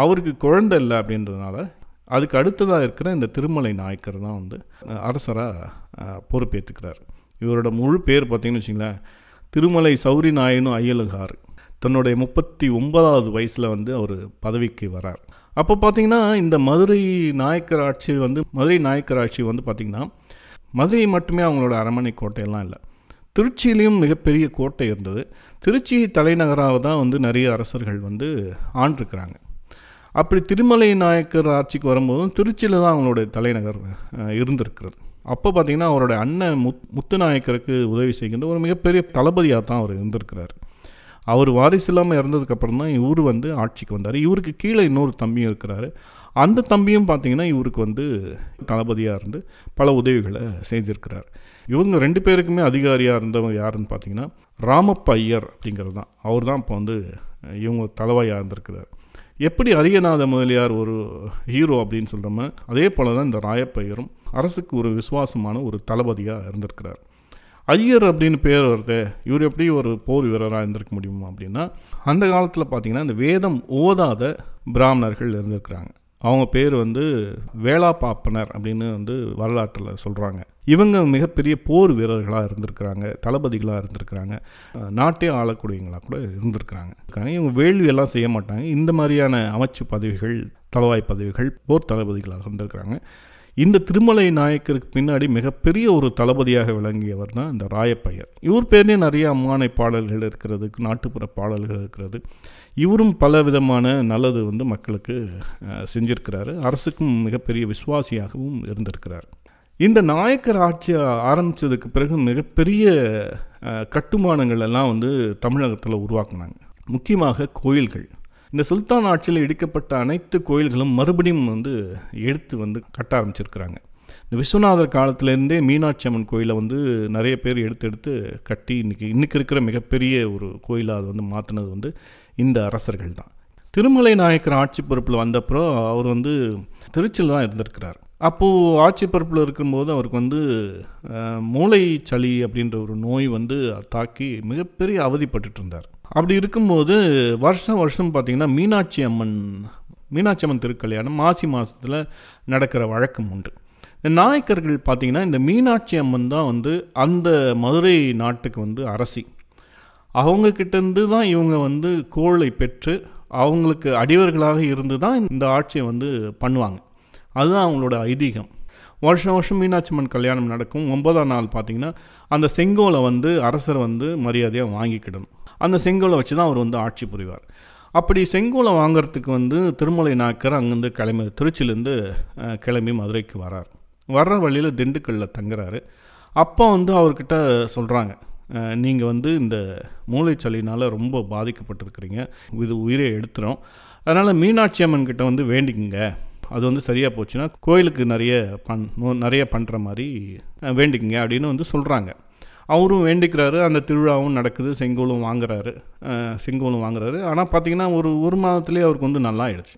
அவருக்கு குழந்தை இல்லை அப்படின்றதுனால அதுக்கு அடுத்ததாக இருக்கிற இந்த திருமலை நாயக்கர் தான் வந்து அரசராக பொறுப்பேற்றுக்கிறார் இவரோட முழு பேர் பார்த்திங்கன்னு வச்சிங்களேன் திருமலை சௌரி நாயனும் அயலுகார் தன்னுடைய முப்பத்தி ஒன்பதாவது வயசில் வந்து அவர் பதவிக்கு வரார் அப்போ பார்த்திங்கன்னா இந்த மதுரை நாயக்கர் ஆட்சி வந்து மதுரை நாயக்கர் ஆட்சி வந்து பார்த்திங்கன்னா மதுரை மட்டுமே அவங்களோட அரண்மனை கோட்டையெல்லாம் இல்லை திருச்சியிலையும் மிகப்பெரிய கோட்டை இருந்தது திருச்சி தலைநகராக தான் வந்து நிறைய அரசர்கள் வந்து ஆண்டிருக்கிறாங்க அப்படி திருமலை நாயக்கர் ஆட்சிக்கு வரும்போதும் திருச்சியில் தான் அவங்களுடைய தலைநகர் இருந்திருக்கிறது அப்போ பார்த்திங்கன்னா அவரோட அண்ணன் முத் முத்துநாயக்கருக்கு உதவி செய்கின்ற ஒரு மிகப்பெரிய தளபதியாக தான் அவர் இருந்திருக்கிறார் அவர் வாரிசு இல்லாமல் இறந்ததுக்கப்புறம் தான் இவர் வந்து ஆட்சிக்கு வந்தார் இவருக்கு கீழே இன்னொரு தம்பியும் இருக்கிறாரு அந்த தம்பியும் பார்த்திங்கன்னா இவருக்கு வந்து தளபதியாக இருந்து பல உதவிகளை செஞ்சுருக்கிறார் இவங்க ரெண்டு பேருக்குமே அதிகாரியாக இருந்தவங்க யாருன்னு பார்த்தீங்கன்னா ராமப்ப ஐயர் அப்படிங்கிறது தான் அவர் தான் இப்போ வந்து இவங்க தலைவாயாக இருந்திருக்கிறார் எப்படி அரியநாத முதலியார் ஒரு ஹீரோ அப்படின்னு சொல்கிறோமோ அதே போல் தான் இந்த ராயப்பையரும் அரசுக்கு ஒரு விசுவாசமான ஒரு தளபதியாக இருந்திருக்கிறார் ஐயர் அப்படின்னு பேர் வருது இவர் எப்படி ஒரு போர் வீரராக இருந்திருக்க முடியுமா அப்படின்னா அந்த காலத்தில் பார்த்திங்கன்னா இந்த வேதம் ஓதாத பிராமணர்கள் இருந்திருக்கிறாங்க அவங்க பேர் வந்து பாப்பனர் அப்படின்னு வந்து வரலாற்றில் சொல்கிறாங்க இவங்க மிகப்பெரிய போர் வீரர்களாக இருந்திருக்கிறாங்க தளபதிகளாக இருந்திருக்கிறாங்க நாட்டே ஆளக்கூடியவங்களாக கூட இருந்திருக்கிறாங்க இவங்க வேள்வியெல்லாம் செய்ய மாட்டாங்க இந்த மாதிரியான அமைச்சு பதவிகள் தளவாய் பதவிகள் போர் தளபதிகளாக இருந்திருக்கிறாங்க இந்த திருமலை நாயக்கருக்கு பின்னாடி மிகப்பெரிய ஒரு தளபதியாக விளங்கியவர் தான் இந்த ராயப்பையர் இவர் பேர்லேயே நிறைய அம்மானை பாடல்கள் இருக்கிறது நாட்டுப்புற பாடல்கள் இருக்கிறது இவரும் பல விதமான நல்லது வந்து மக்களுக்கு செஞ்சிருக்கிறாரு அரசுக்கும் மிகப்பெரிய விசுவாசியாகவும் இருந்திருக்கிறார் இந்த நாயக்கர் ஆட்சி ஆரம்பித்ததுக்கு பிறகு மிகப்பெரிய கட்டுமானங்கள் எல்லாம் வந்து தமிழகத்தில் உருவாக்குனாங்க முக்கியமாக கோயில்கள் இந்த சுல்தான் ஆட்சியில் இடிக்கப்பட்ட அனைத்து கோயில்களும் மறுபடியும் வந்து எடுத்து வந்து கட்ட ஆரம்பிச்சிருக்கிறாங்க இந்த விஸ்வநாதர் காலத்துலேருந்தே மீனாட்சி அம்மன் கோயிலை வந்து நிறைய பேர் எடுத்து எடுத்து கட்டி இன்றைக்கி இன்றைக்கி இருக்கிற மிகப்பெரிய ஒரு கோயிலாக அது வந்து மாற்றினது வந்து இந்த அரசர்கள் தான் திருமலை நாயக்கர் ஆட்சி பொறுப்பில் வந்தப்போ அவர் வந்து திருச்சியில் தான் இருந்திருக்கிறார் அப்போது ஆட்சி பொறுப்பில் இருக்கும்போது அவருக்கு வந்து மூளை சளி அப்படின்ற ஒரு நோய் வந்து தாக்கி மிகப்பெரிய அவதிப்பட்டு இருந்தார் அப்படி இருக்கும்போது வருஷம் வருஷம் பார்த்திங்கன்னா மீனாட்சி அம்மன் மீனாட்சி அம்மன் திருக்கல்யாணம் மாசி மாதத்தில் நடக்கிற வழக்கம் உண்டு இந்த நாயக்கர்கள் பார்த்திங்கன்னா இந்த மீனாட்சி அம்மன் தான் வந்து அந்த மதுரை நாட்டுக்கு வந்து அரசி அவங்கக்கிட்டேருந்து தான் இவங்க வந்து கோளை பெற்று அவங்களுக்கு அடிவர்களாக இருந்து தான் இந்த ஆட்சியை வந்து பண்ணுவாங்க அதுதான் அவங்களோட ஐதீகம் வருஷம் வருஷம் மீனாட்சிமன் கல்யாணம் நடக்கும் ஒன்பதாம் நாள் பார்த்திங்கன்னா அந்த செங்கோலை வந்து அரசர் வந்து மரியாதையாக வாங்கிக்கிடணும் அந்த செங்கோலை வச்சு தான் அவர் வந்து ஆட்சி புரிவார் அப்படி செங்கோலை வாங்கிறதுக்கு வந்து திருமலை நாக்கர் அங்கேருந்து கிளம்பி திருச்சியிலேருந்து கிளம்பி மதுரைக்கு வரார் வர்ற வழியில் திண்டுக்கல்லில் தங்குறாரு அப்போ வந்து அவர்கிட்ட சொல்கிறாங்க நீங்கள் வந்து இந்த மூளைச்சளினால் ரொம்ப பாதிக்கப்பட்டிருக்கிறீங்க இது உயிரை எடுத்துரும் அதனால் மீனாட்சி அம்மன் கிட்ட வந்து வேண்டிக்குங்க அது வந்து சரியாக போச்சுன்னா கோயிலுக்கு நிறைய பண் நிறைய பண்ணுற மாதிரி வேண்டிக்குங்க அப்படின்னு வந்து சொல்கிறாங்க அவரும் வேண்டிக்கிறாரு அந்த திருவிழாவும் நடக்குது செங்கோலும் வாங்குறாரு செங்கோலும் வாங்குறாரு ஆனால் பார்த்திங்கன்னா ஒரு ஒரு மாதத்துலேயே அவருக்கு வந்து நல்லா ஆயிடுச்சு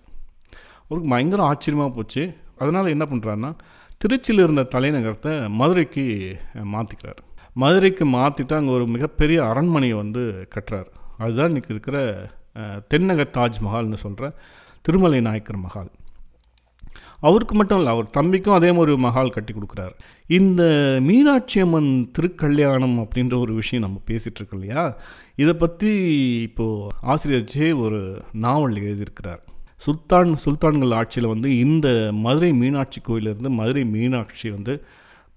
அவருக்கு பயங்கரம் ஆச்சரியமாக போச்சு அதனால் என்ன பண்ணுறாருன்னா திருச்சியில் இருந்த தலைநகரத்தை மதுரைக்கு மாற்றிக்கிறாரு மதுரைக்கு மாற்றிட்டு அங்கே ஒரு மிகப்பெரிய அரண்மனையை வந்து கட்டுறார் அதுதான் இன்றைக்கி இருக்கிற தென்னக தாஜ்மஹால்னு சொல்கிற திருமலை நாயக்கர் மஹால் அவருக்கு மட்டும் இல்லை அவர் தம்பிக்கும் அதே மாதிரி ஒரு மகால் கட்டி கொடுக்குறாரு இந்த மீனாட்சி அம்மன் திருக்கல்யாணம் அப்படின்ற ஒரு விஷயம் நம்ம பேசிகிட்ருக்கோம் இல்லையா இதை பற்றி இப்போது ஆசிரியர் ஜே ஒரு நாவல் எழுதியிருக்கிறார் சுல்தான் சுல்தான்கள் ஆட்சியில் வந்து இந்த மதுரை மீனாட்சி கோயிலிருந்து மதுரை மீனாட்சி வந்து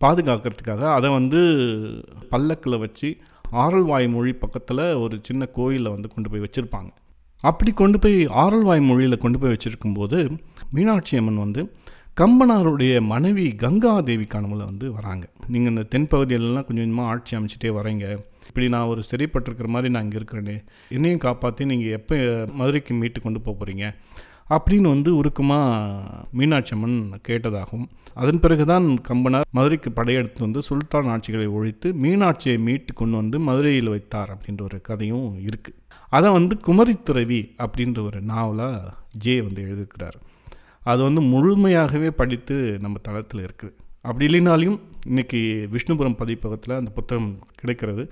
பாதுகாக்கிறதுக்காக அதை வந்து பல்லக்கில் வச்சு ஆரல்வாய் மொழி பக்கத்தில் ஒரு சின்ன கோயிலில் வந்து கொண்டு போய் வச்சுருப்பாங்க அப்படி கொண்டு போய் ஆரல்வாய் மொழியில் கொண்டு போய் வச்சுருக்கும்போது மீனாட்சி அம்மன் வந்து கம்பனாருடைய மனைவி கங்கா தேவி வந்து வராங்க நீங்கள் இந்த தென்பகுதியிலலாம் கொஞ்சம் கொஞ்சமாக ஆட்சி அமைச்சிட்டே வரீங்க இப்படி நான் ஒரு சிறைப்பட்டிருக்கிற மாதிரி நான் இங்கே இருக்கிறேனே என்னையும் காப்பாற்றி நீங்கள் எப்போ மதுரைக்கு மீட்டு கொண்டு போக போகிறீங்க அப்படின்னு வந்து உருக்கமாக மீனாட்சி அம்மன் கேட்டதாகும் அதன் பிறகுதான் கம்பனார் மதுரைக்கு படையெடுத்து வந்து சுல்தான் ஆட்சிகளை ஒழித்து மீனாட்சியை மீட்டு கொண்டு வந்து மதுரையில் வைத்தார் அப்படின்ற ஒரு கதையும் இருக்குது அதை வந்து குமரித்துறவி அப்படின்ற ஒரு நாவலாக ஜே வந்து எழுதியிருக்கிறார் அது வந்து முழுமையாகவே படித்து நம்ம தளத்தில் இருக்குது அப்படி இல்லைனாலையும் இன்றைக்கி விஷ்ணுபுரம் பதிப்பகத்தில் அந்த புத்தகம் கிடைக்கிறது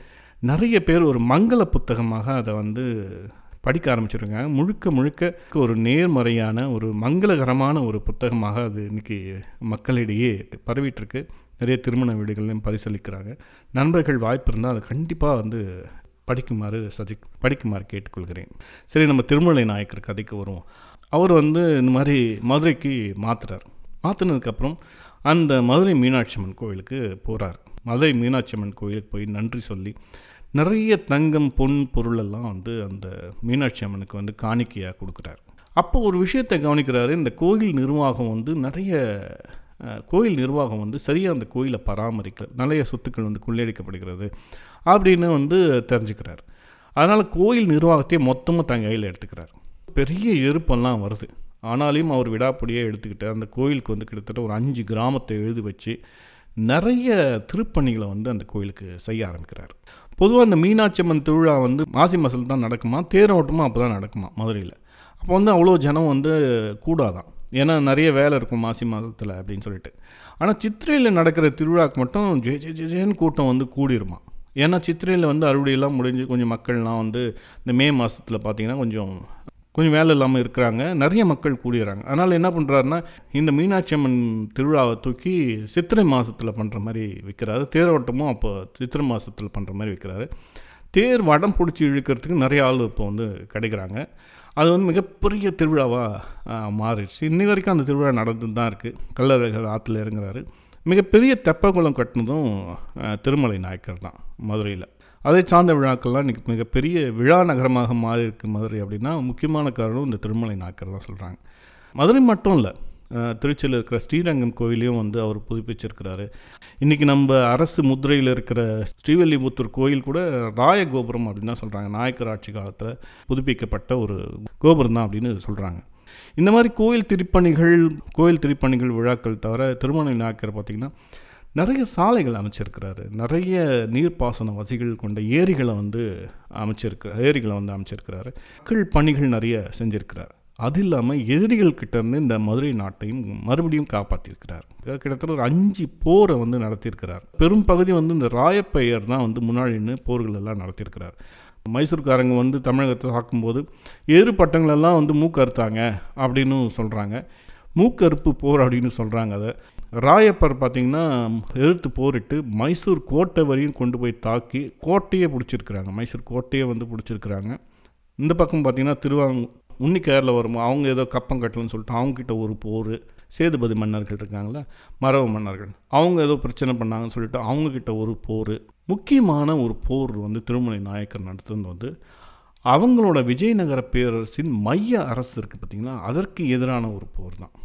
நிறைய பேர் ஒரு மங்கள புத்தகமாக அதை வந்து படிக்க ஆரம்பிச்சிருக்காங்க முழுக்க முழுக்க ஒரு நேர்மறையான ஒரு மங்களகரமான ஒரு புத்தகமாக அது இன்றைக்கி மக்களிடையே பரவிட்டுருக்கு நிறைய திருமண வீடுகள்லையும் பரிசளிக்கிறாங்க நண்பர்கள் வாய்ப்பு இருந்தால் அது கண்டிப்பாக வந்து படிக்குமாறு சஜி படிக்குமாறு கேட்டுக்கொள்கிறேன் சரி நம்ம திருமலை நாயக்கர் கதைக்கு வருவோம் அவர் வந்து இந்த மாதிரி மதுரைக்கு மாத்துறார் மாற்றினதுக்கப்புறம் அந்த மதுரை மீனாட்சி அம்மன் கோவிலுக்கு போகிறார் மதுரை மீனாட்சி அம்மன் கோயிலுக்கு போய் நன்றி சொல்லி நிறைய தங்கம் பொன் பொருளெல்லாம் வந்து அந்த மீனாட்சி அம்மனுக்கு வந்து காணிக்கையாக கொடுக்குறாரு அப்போ ஒரு விஷயத்தை கவனிக்கிறாரு இந்த கோயில் நிர்வாகம் வந்து நிறைய கோயில் நிர்வாகம் வந்து சரியாக அந்த கோயிலை பராமரிக்க நிறைய சொத்துக்கள் வந்து கொள்ளையடிக்கப்படுகிறது அப்படின்னு வந்து தெரிஞ்சுக்கிறார் அதனால் கோயில் நிர்வாகத்தையே மொத்தமாக தன் கையில் எடுத்துக்கிறார் பெரிய எருப்பெல்லாம் வருது ஆனாலையும் அவர் விடாப்படியாக எடுத்துக்கிட்டு அந்த கோயிலுக்கு வந்து கிட்டத்தட்ட ஒரு அஞ்சு கிராமத்தை எழுதி வச்சு நிறைய திருப்பணிகளை வந்து அந்த கோயிலுக்கு செய்ய ஆரம்பிக்கிறார் பொதுவாக இந்த மீனாட்சி அம்மன் திருவிழா வந்து மாசி மாசத்தில் தான் நடக்குமா தேரோட்டமாக அப்போ தான் நடக்குமா மதுரையில் அப்போ வந்து அவ்வளோ ஜனம் வந்து கூடாதான் ஏன்னா நிறைய வேலை இருக்கும் மாசி மாதத்தில் அப்படின்னு சொல்லிட்டு ஆனால் சித்திரையில் நடக்கிற திருவிழாக்கு மட்டும் ஜெய ஜெய ஜெயன்னு கூட்டம் வந்து கூடிருமா ஏன்னா சித்திரையில் வந்து அறுவடையெல்லாம் முடிஞ்சு கொஞ்சம் மக்கள்லாம் வந்து இந்த மே மாதத்தில் பார்த்திங்கன்னா கொஞ்சம் கொஞ்சம் வேலை இல்லாமல் இருக்கிறாங்க நிறைய மக்கள் கூடிடுறாங்க அதனால் என்ன பண்ணுறாருன்னா இந்த மீனாட்சி அம்மன் திருவிழாவை தூக்கி சித்திரை மாதத்தில் பண்ணுற மாதிரி விற்கிறாரு தேரோட்டமும் அப்போ சித்திரை மாதத்தில் பண்ணுற மாதிரி விற்கிறாரு தேர் வடம் பிடிச்சி இழுக்கிறதுக்கு நிறைய ஆள் இப்போ வந்து கிடைக்கிறாங்க அது வந்து மிகப்பெரிய திருவிழாவாக மாறிடுச்சு இன்னி வரைக்கும் அந்த திருவிழா நடந்து தான் இருக்குது கல்லறைகள் ஆற்றுல இறங்குறாரு மிகப்பெரிய தெப்பகுளம் கட்டினதும் திருமலை நாயக்கர் தான் மதுரையில் அதை சார்ந்த விழாக்கள்லாம் இன்றைக்கி மிகப்பெரிய விழா நகரமாக மாறி இருக்கு மதுரை அப்படின்னா முக்கியமான காரணம் இந்த திருமலை நாக்கர் தான் சொல்கிறாங்க மதுரை மட்டும் இல்லை திருச்சியில் இருக்கிற ஸ்ரீரங்கம் கோயிலையும் வந்து அவர் புதுப்பிச்சிருக்கிறாரு இன்றைக்கி நம்ம அரசு முதிரையில் இருக்கிற ஸ்ரீவல்லிபுத்தூர் கோயில் கூட கோபுரம் அப்படின்னு தான் சொல்கிறாங்க நாயக்கர் ஆட்சி காலத்தில் புதுப்பிக்கப்பட்ட ஒரு கோபுரம் தான் அப்படின்னு சொல்கிறாங்க இந்த மாதிரி கோயில் திருப்பணிகள் கோயில் திருப்பணிகள் விழாக்கள் தவிர திருமண நாயக்கர் பார்த்திங்கன்னா நிறைய சாலைகள் அமைச்சிருக்கிறாரு நிறைய நீர்ப்பாசன வசதிகள் கொண்ட ஏரிகளை வந்து அமைச்சிருக்க ஏரிகளை வந்து அமைச்சிருக்கிறாரு கீழ் பணிகள் நிறைய செஞ்சுருக்கிறார் அது இல்லாமல் எதிரிகள் இருந்து இந்த மதுரை நாட்டையும் மறுபடியும் காப்பாற்றியிருக்கிறார் கிட்டத்தட்ட ஒரு அஞ்சு போரை வந்து நடத்தியிருக்கிறார் பெரும் பகுதி வந்து இந்த ராயப்பையர் தான் வந்து முன்னாடி போர்கள் எல்லாம் நடத்தியிருக்கிறார் மைசூர்காரங்க வந்து தமிழகத்தை தாக்கும்போது ஏறு பட்டங்களெல்லாம் வந்து மூக்கறுத்தாங்க அப்படின்னு சொல்கிறாங்க மூக்கறுப்பு போர் அப்படின்னு சொல்கிறாங்க அதை ராயப்பர் பார்த்திங்கன்னா எழுத்து போரிட்டு மைசூர் கோட்டை வரையும் கொண்டு போய் தாக்கி கோட்டையே பிடிச்சிருக்கிறாங்க மைசூர் கோட்டையே வந்து பிடிச்சிருக்கிறாங்க இந்த பக்கம் பார்த்திங்கன்னா திருவாங் உன்னி கேரில் வரும்போது அவங்க ஏதோ கப்பம் கட்டலன்னு சொல்லிட்டு அவங்கக்கிட்ட ஒரு போர் சேதுபதி மன்னர்கள் இருக்காங்களே மரவ மன்னர்கள் அவங்க ஏதோ பிரச்சனை பண்ணாங்கன்னு சொல்லிட்டு அவங்கக்கிட்ட ஒரு போர் முக்கியமான ஒரு போர் வந்து திருமலை நாயக்கர் நடத்துறது வந்து அவங்களோட விஜயநகர பேரரசின் மைய அரசு இருக்குது பார்த்திங்கன்னா அதற்கு எதிரான ஒரு போர் தான்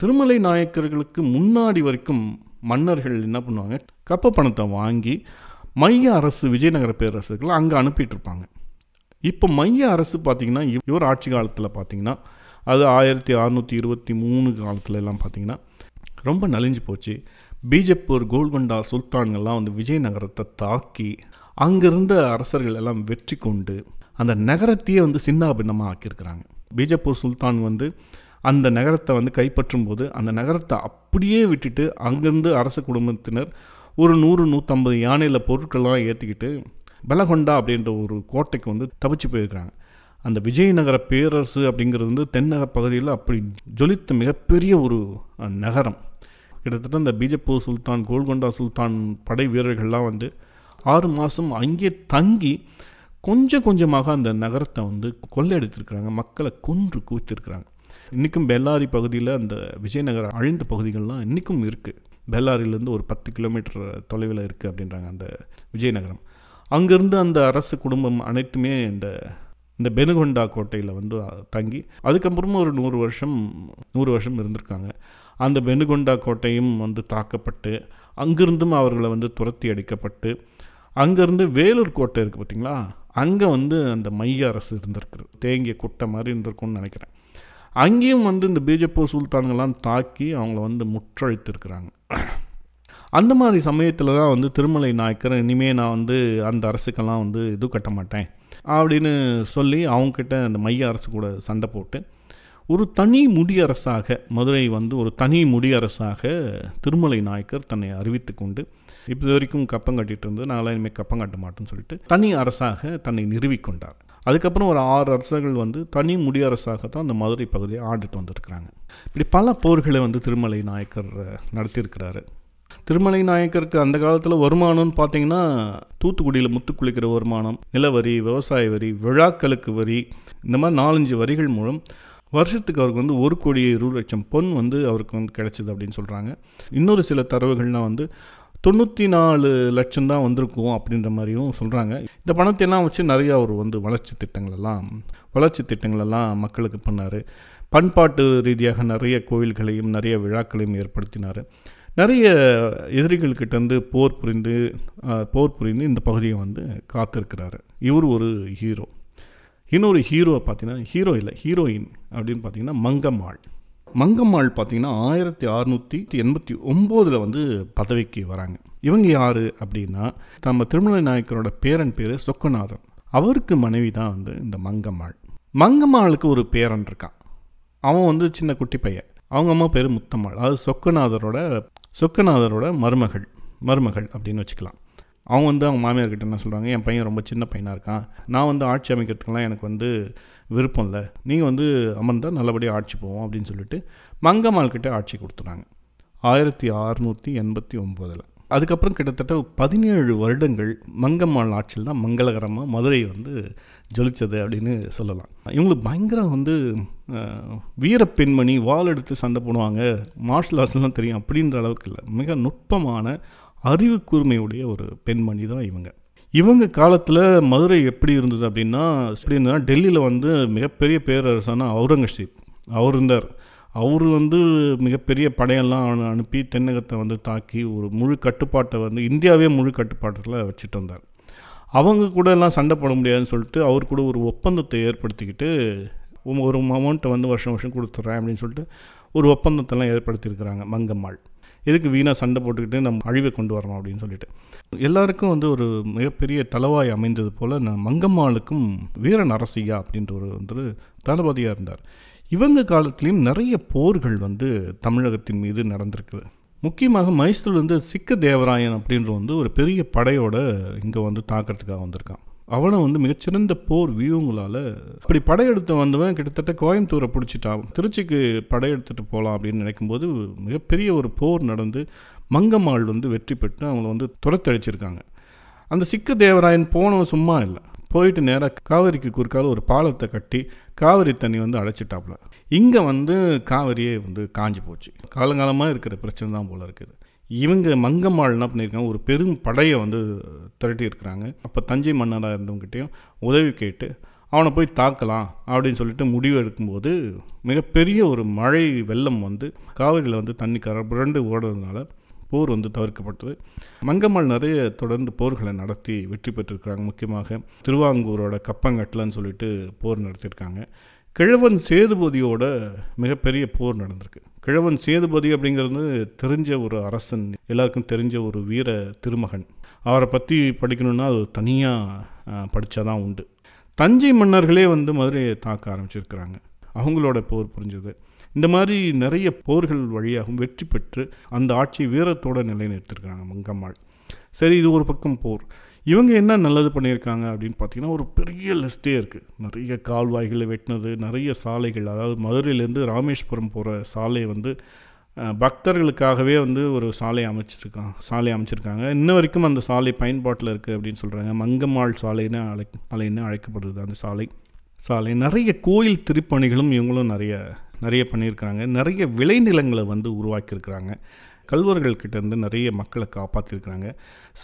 திருமலை நாயக்கர்களுக்கு முன்னாடி வரைக்கும் மன்னர்கள் என்ன பண்ணுவாங்க கப்ப பணத்தை வாங்கி மைய அரசு விஜயநகர பேரரசுகளை அங்கே அனுப்பிட்டுருப்பாங்க இப்போ மைய அரசு பார்த்திங்கன்னா இவர் ஆட்சி காலத்தில் பார்த்திங்கன்னா அது ஆயிரத்தி அறநூற்றி இருபத்தி மூணு காலத்துல எல்லாம் பார்த்திங்கன்னா ரொம்ப நலிஞ்சு போச்சு பீஜப்பூர் கோல்கொண்டா சுல்தான்கள்லாம் வந்து விஜயநகரத்தை தாக்கி அங்கிருந்த அரசர்கள் எல்லாம் வெற்றி கொண்டு அந்த நகரத்தையே வந்து சின்னாபின்னமாக ஆக்கியிருக்கிறாங்க பீஜப்பூர் சுல்தான் வந்து அந்த நகரத்தை வந்து கைப்பற்றும் போது அந்த நகரத்தை அப்படியே விட்டுட்டு அங்கேருந்து அரச குடும்பத்தினர் ஒரு நூறு நூற்றம்பது யானையில் பொருட்கள்லாம் ஏற்றிக்கிட்டு பலகொண்டா அப்படின்ற ஒரு கோட்டைக்கு வந்து தவிச்சு போயிருக்கிறாங்க அந்த விஜயநகர பேரரசு அப்படிங்கிறது வந்து தென்னக பகுதியில் அப்படி ஜொலித்த மிகப்பெரிய ஒரு நகரம் கிட்டத்தட்ட இந்த பீஜப்பூர் சுல்தான் கோல்கொண்டா சுல்தான் படை வீரர்கள்லாம் வந்து ஆறு மாதம் அங்கே தங்கி கொஞ்சம் கொஞ்சமாக அந்த நகரத்தை வந்து கொள்ளையடித்திருக்கிறாங்க மக்களை கொன்று குவித்திருக்கிறாங்க இன்றைக்கும் பெல்லாரி பகுதியில் அந்த விஜயநகர் அழிந்த பகுதிகள்லாம் இன்றைக்கும் இருக்குது பெல்லாரிலேருந்து ஒரு பத்து கிலோமீட்டர் தொலைவில் இருக்குது அப்படின்றாங்க அந்த விஜயநகரம் அங்கேருந்து அந்த அரசு குடும்பம் அனைத்துமே இந்த இந்த பெனுகொண்டா கோட்டையில் வந்து தங்கி அதுக்கப்புறமா ஒரு நூறு வருஷம் நூறு வருஷம் இருந்திருக்காங்க அந்த பெனுகொண்டா கோட்டையும் வந்து தாக்கப்பட்டு அங்கிருந்தும் அவர்களை வந்து துரத்தி அடிக்கப்பட்டு அங்கேருந்து வேலூர் கோட்டை இருக்குது பார்த்திங்களா அங்கே வந்து அந்த மைய அரசு இருந்திருக்கு தேங்கிய குட்டை மாதிரி இருந்திருக்கும்னு நினைக்கிறேன் அங்கேயும் வந்து இந்த பிஜப்பூர் சுல்தான்கள்லாம் தாக்கி அவங்கள வந்து முற்றழித்திருக்கிறாங்க அந்த மாதிரி சமயத்தில் தான் வந்து திருமலை நாயக்கர் இனிமேல் நான் வந்து அந்த அரசுக்கெல்லாம் வந்து இது கட்ட மாட்டேன் அப்படின்னு சொல்லி அவங்கக்கிட்ட அந்த மைய அரசு கூட சண்டை போட்டு ஒரு தனி முடியரசாக மதுரை வந்து ஒரு தனி முடியரசாக திருமலை நாயக்கர் தன்னை அறிவித்து கொண்டு இப்போ வரைக்கும் கப்பம் கட்டிகிட்டு இருந்து நான் இனிமேல் கப்பம் கட்ட மாட்டேன்னு சொல்லிட்டு தனி அரசாக தன்னை நிறுவிக்கொண்டார் அதுக்கப்புறம் ஒரு ஆறு அரசர்கள் வந்து தனி முடியரசாக தான் அந்த மதுரை பகுதியை ஆண்டுட்டு வந்திருக்கிறாங்க இப்படி பல போர்களை வந்து திருமலை நாயக்கர் நடத்தியிருக்கிறாரு திருமலை நாயக்கருக்கு அந்த காலத்தில் வருமானம்னு பார்த்தீங்கன்னா தூத்துக்குடியில் முத்து குளிக்கிற வருமானம் நிலவரி விவசாய வரி விழாக்களுக்கு வரி இந்த மாதிரி நாலஞ்சு வரிகள் மூலம் வருஷத்துக்கு அவருக்கு வந்து ஒரு கோடி இருபது லட்சம் பொன் வந்து அவருக்கு வந்து கிடைச்சிது அப்படின்னு சொல்கிறாங்க இன்னொரு சில தரவுகள்லாம் வந்து தொண்ணூற்றி நாலு லட்சம் தான் வந்திருக்கும் அப்படின்ற மாதிரியும் சொல்கிறாங்க இந்த பணத்தையெல்லாம் வச்சு நிறையா அவர் வந்து வளர்ச்சி திட்டங்களெல்லாம் வளர்ச்சி திட்டங்களெல்லாம் மக்களுக்கு பண்ணார் பண்பாட்டு ரீதியாக நிறைய கோயில்களையும் நிறைய விழாக்களையும் ஏற்படுத்தினார் நிறைய எதிரிகள்கிட்டேருந்து போர் புரிந்து போர் புரிந்து இந்த பகுதியை வந்து காத்திருக்கிறாரு இவர் ஒரு ஹீரோ இன்னொரு ஹீரோ பார்த்தீங்கன்னா ஹீரோ இல்லை ஹீரோயின் அப்படின்னு பார்த்தீங்கன்னா மங்கம்மாள் மங்கம்மாள் பார்த்தீங்கன்னா ஆயிரத்தி அறுநூற்றி எண்பத்தி ஒம்போதில் வந்து பதவிக்கு வராங்க இவங்க யார் அப்படின்னா நம்ம திருமலை நாயக்கரோட பேரன் பேர் சொக்கநாதன் அவருக்கு மனைவி தான் வந்து இந்த மங்கம்மாள் மங்கம்மாளுக்கு ஒரு பேரன் இருக்கான் அவன் வந்து சின்ன குட்டி பையன் அவங்க அம்மா பேர் முத்தம்மாள் அதாவது சொக்கநாதரோட சொக்கநாதரோட மருமகள் மருமகள் அப்படின்னு வச்சுக்கலாம் அவங்க வந்து அவங்க மாமியார்கிட்ட என்ன சொல்கிறாங்க என் பையன் ரொம்ப சின்ன பையனாக இருக்கான் நான் வந்து ஆட்சி அமைக்கிறதுக்கெல்லாம் எனக்கு வந்து விருப்பம் இல்லை நீங்கள் வந்து அமர்ந்தால் நல்லபடியாக ஆட்சி போவோம் அப்படின்னு சொல்லிட்டு மங்கம்மாள்கிட்ட ஆட்சி கொடுத்துனாங்க ஆயிரத்தி அறுநூற்றி எண்பத்தி ஒம்போதில் அதுக்கப்புறம் கிட்டத்தட்ட பதினேழு வருடங்கள் மங்கம்மாள் ஆட்சியில் தான் மங்களகரமாக மதுரை வந்து ஜொலித்தது அப்படின்னு சொல்லலாம் இவங்களுக்கு பயங்கரம் வந்து வீர பெண்மணி வால் எடுத்து சண்டை போடுவாங்க மார்ஷல் ஆர்ட்ஸ்லாம் தெரியும் அப்படின்ற அளவுக்கு இல்லை மிக நுட்பமான அறிவு கூர்மையுடைய ஒரு பெண்மணி தான் இவங்க இவங்க காலத்தில் மதுரை எப்படி இருந்தது அப்படின்னா எப்படி இருந்ததுன்னா டெல்லியில் வந்து மிகப்பெரிய பேரரசான அவுரங்கசீப் அவர் இருந்தார் அவர் வந்து மிகப்பெரிய படையெல்லாம் அனுப்பி தென்னகத்தை வந்து தாக்கி ஒரு முழு கட்டுப்பாட்டை வந்து இந்தியாவே முழு கட்டுப்பாட்டில் வச்சுட்டு வந்தார் அவங்க கூட எல்லாம் சண்டை போட முடியாதுன்னு சொல்லிட்டு அவர் கூட ஒரு ஒப்பந்தத்தை ஏற்படுத்திக்கிட்டு ஒரு அமௌண்ட்டை வந்து வருஷம் வருஷம் கொடுத்துட்றேன் அப்படின்னு சொல்லிட்டு ஒரு ஒப்பந்தத்தெல்லாம் ஏற்படுத்தியிருக்கிறாங்க மங்கம்மாள் எதுக்கு வீணாக சண்டை போட்டுக்கிட்டு நம்ம அழிவை கொண்டு வரணும் அப்படின்னு சொல்லிட்டு எல்லாருக்கும் வந்து ஒரு மிகப்பெரிய தலைவாய் அமைந்தது போல் நான் மங்கம்மாளுக்கும் வீர நரசையா அப்படின்ற ஒரு வந்து தளபதியாக இருந்தார் இவங்க காலத்துலேயும் நிறைய போர்கள் வந்து தமிழகத்தின் மீது நடந்திருக்குது முக்கியமாக மைசூர்லேருந்து சிக்க தேவராயன் அப்படின்ற வந்து ஒரு பெரிய படையோட இங்கே வந்து தாக்கிறதுக்காக வந்திருக்கான் அவனை வந்து மிகச்சிறந்த போர் வியூங்களால் அப்படி படையெடுத்து வந்தவன் கிட்டத்தட்ட கோயம்புத்தூரை பிடிச்சிட்டான் திருச்சிக்கு படையெடுத்துட்டு போகலாம் அப்படின்னு நினைக்கும்போது மிகப்பெரிய ஒரு போர் நடந்து மங்கம்மாள் வந்து வெற்றி பெற்று அவங்கள வந்து துரத்தழிச்சிருக்காங்க அந்த சிக்க தேவராயன் போனவன் சும்மா இல்லை போயிட்டு நேராக காவிரிக்கு குறுக்கால ஒரு பாலத்தை கட்டி காவிரி தண்ணி வந்து அடைச்சிட்டாப்புல இங்கே வந்து காவிரியே வந்து காஞ்சி போச்சு காலங்காலமாக இருக்கிற பிரச்சனை தான் போல் இருக்குது இவங்க மங்கம்மாள் என்ன பண்ணியிருக்காங்க ஒரு பெரும் படையை வந்து திரட்டியிருக்கிறாங்க அப்போ தஞ்சை மன்னராக இருந்தவங்ககிட்டையும் உதவி கேட்டு அவனை போய் தாக்கலாம் அப்படின்னு சொல்லிட்டு முடிவு எடுக்கும்போது மிகப்பெரிய ஒரு மழை வெள்ளம் வந்து காவிரியில் வந்து தண்ணி கர புரண்டு ஓடுறதுனால போர் வந்து தவிர்க்கப்பட்டது மங்கம்மாள் நிறைய தொடர்ந்து போர்களை நடத்தி வெற்றி பெற்றிருக்கிறாங்க முக்கியமாக திருவாங்கூரோட கப்பங்கட்டலன்னு சொல்லிட்டு போர் நடத்தியிருக்காங்க கிழவன் சேதுபதியோட மிகப்பெரிய போர் நடந்திருக்கு கிழவன் சேதுபதி அப்படிங்கிறது தெரிஞ்ச ஒரு அரசன் எல்லாருக்கும் தெரிஞ்ச ஒரு வீர திருமகன் அவரை பற்றி படிக்கணும்னா அது தனியாக படித்தா தான் உண்டு தஞ்சை மன்னர்களே வந்து மதுரையை தாக்க ஆரம்பிச்சிருக்கிறாங்க அவங்களோட போர் புரிஞ்சது இந்த மாதிரி நிறைய போர்கள் வழியாகவும் வெற்றி பெற்று அந்த ஆட்சி வீரத்தோடு நிலைநிறுத்திருக்கிறாங்க மங்கம்மாள் சரி இது ஒரு பக்கம் போர் இவங்க என்ன நல்லது பண்ணியிருக்காங்க அப்படின்னு பார்த்தீங்கன்னா ஒரு பெரிய லிஸ்ட்டே இருக்குது நிறைய கால்வாய்களை வெட்டினது நிறைய சாலைகள் அதாவது மதுரையிலேருந்து ராமேஸ்வரம் போகிற சாலை வந்து பக்தர்களுக்காகவே வந்து ஒரு சாலை அமைச்சிருக்கான் சாலை அமைச்சிருக்காங்க இன்ன வரைக்கும் அந்த சாலை பயன்பாட்டில் இருக்குது அப்படின்னு சொல்கிறாங்க மங்கம்மாள் சாலைன்னு அழை சாலைன்னு அழைக்கப்படுது அந்த சாலை சாலை நிறைய கோயில் திருப்பணிகளும் இவங்களும் நிறைய நிறைய பண்ணியிருக்கிறாங்க நிறைய விளைநிலங்களை வந்து உருவாக்கியிருக்கிறாங்க கல்வர்கள் இருந்து நிறைய மக்களை காப்பாற்றிருக்கிறாங்க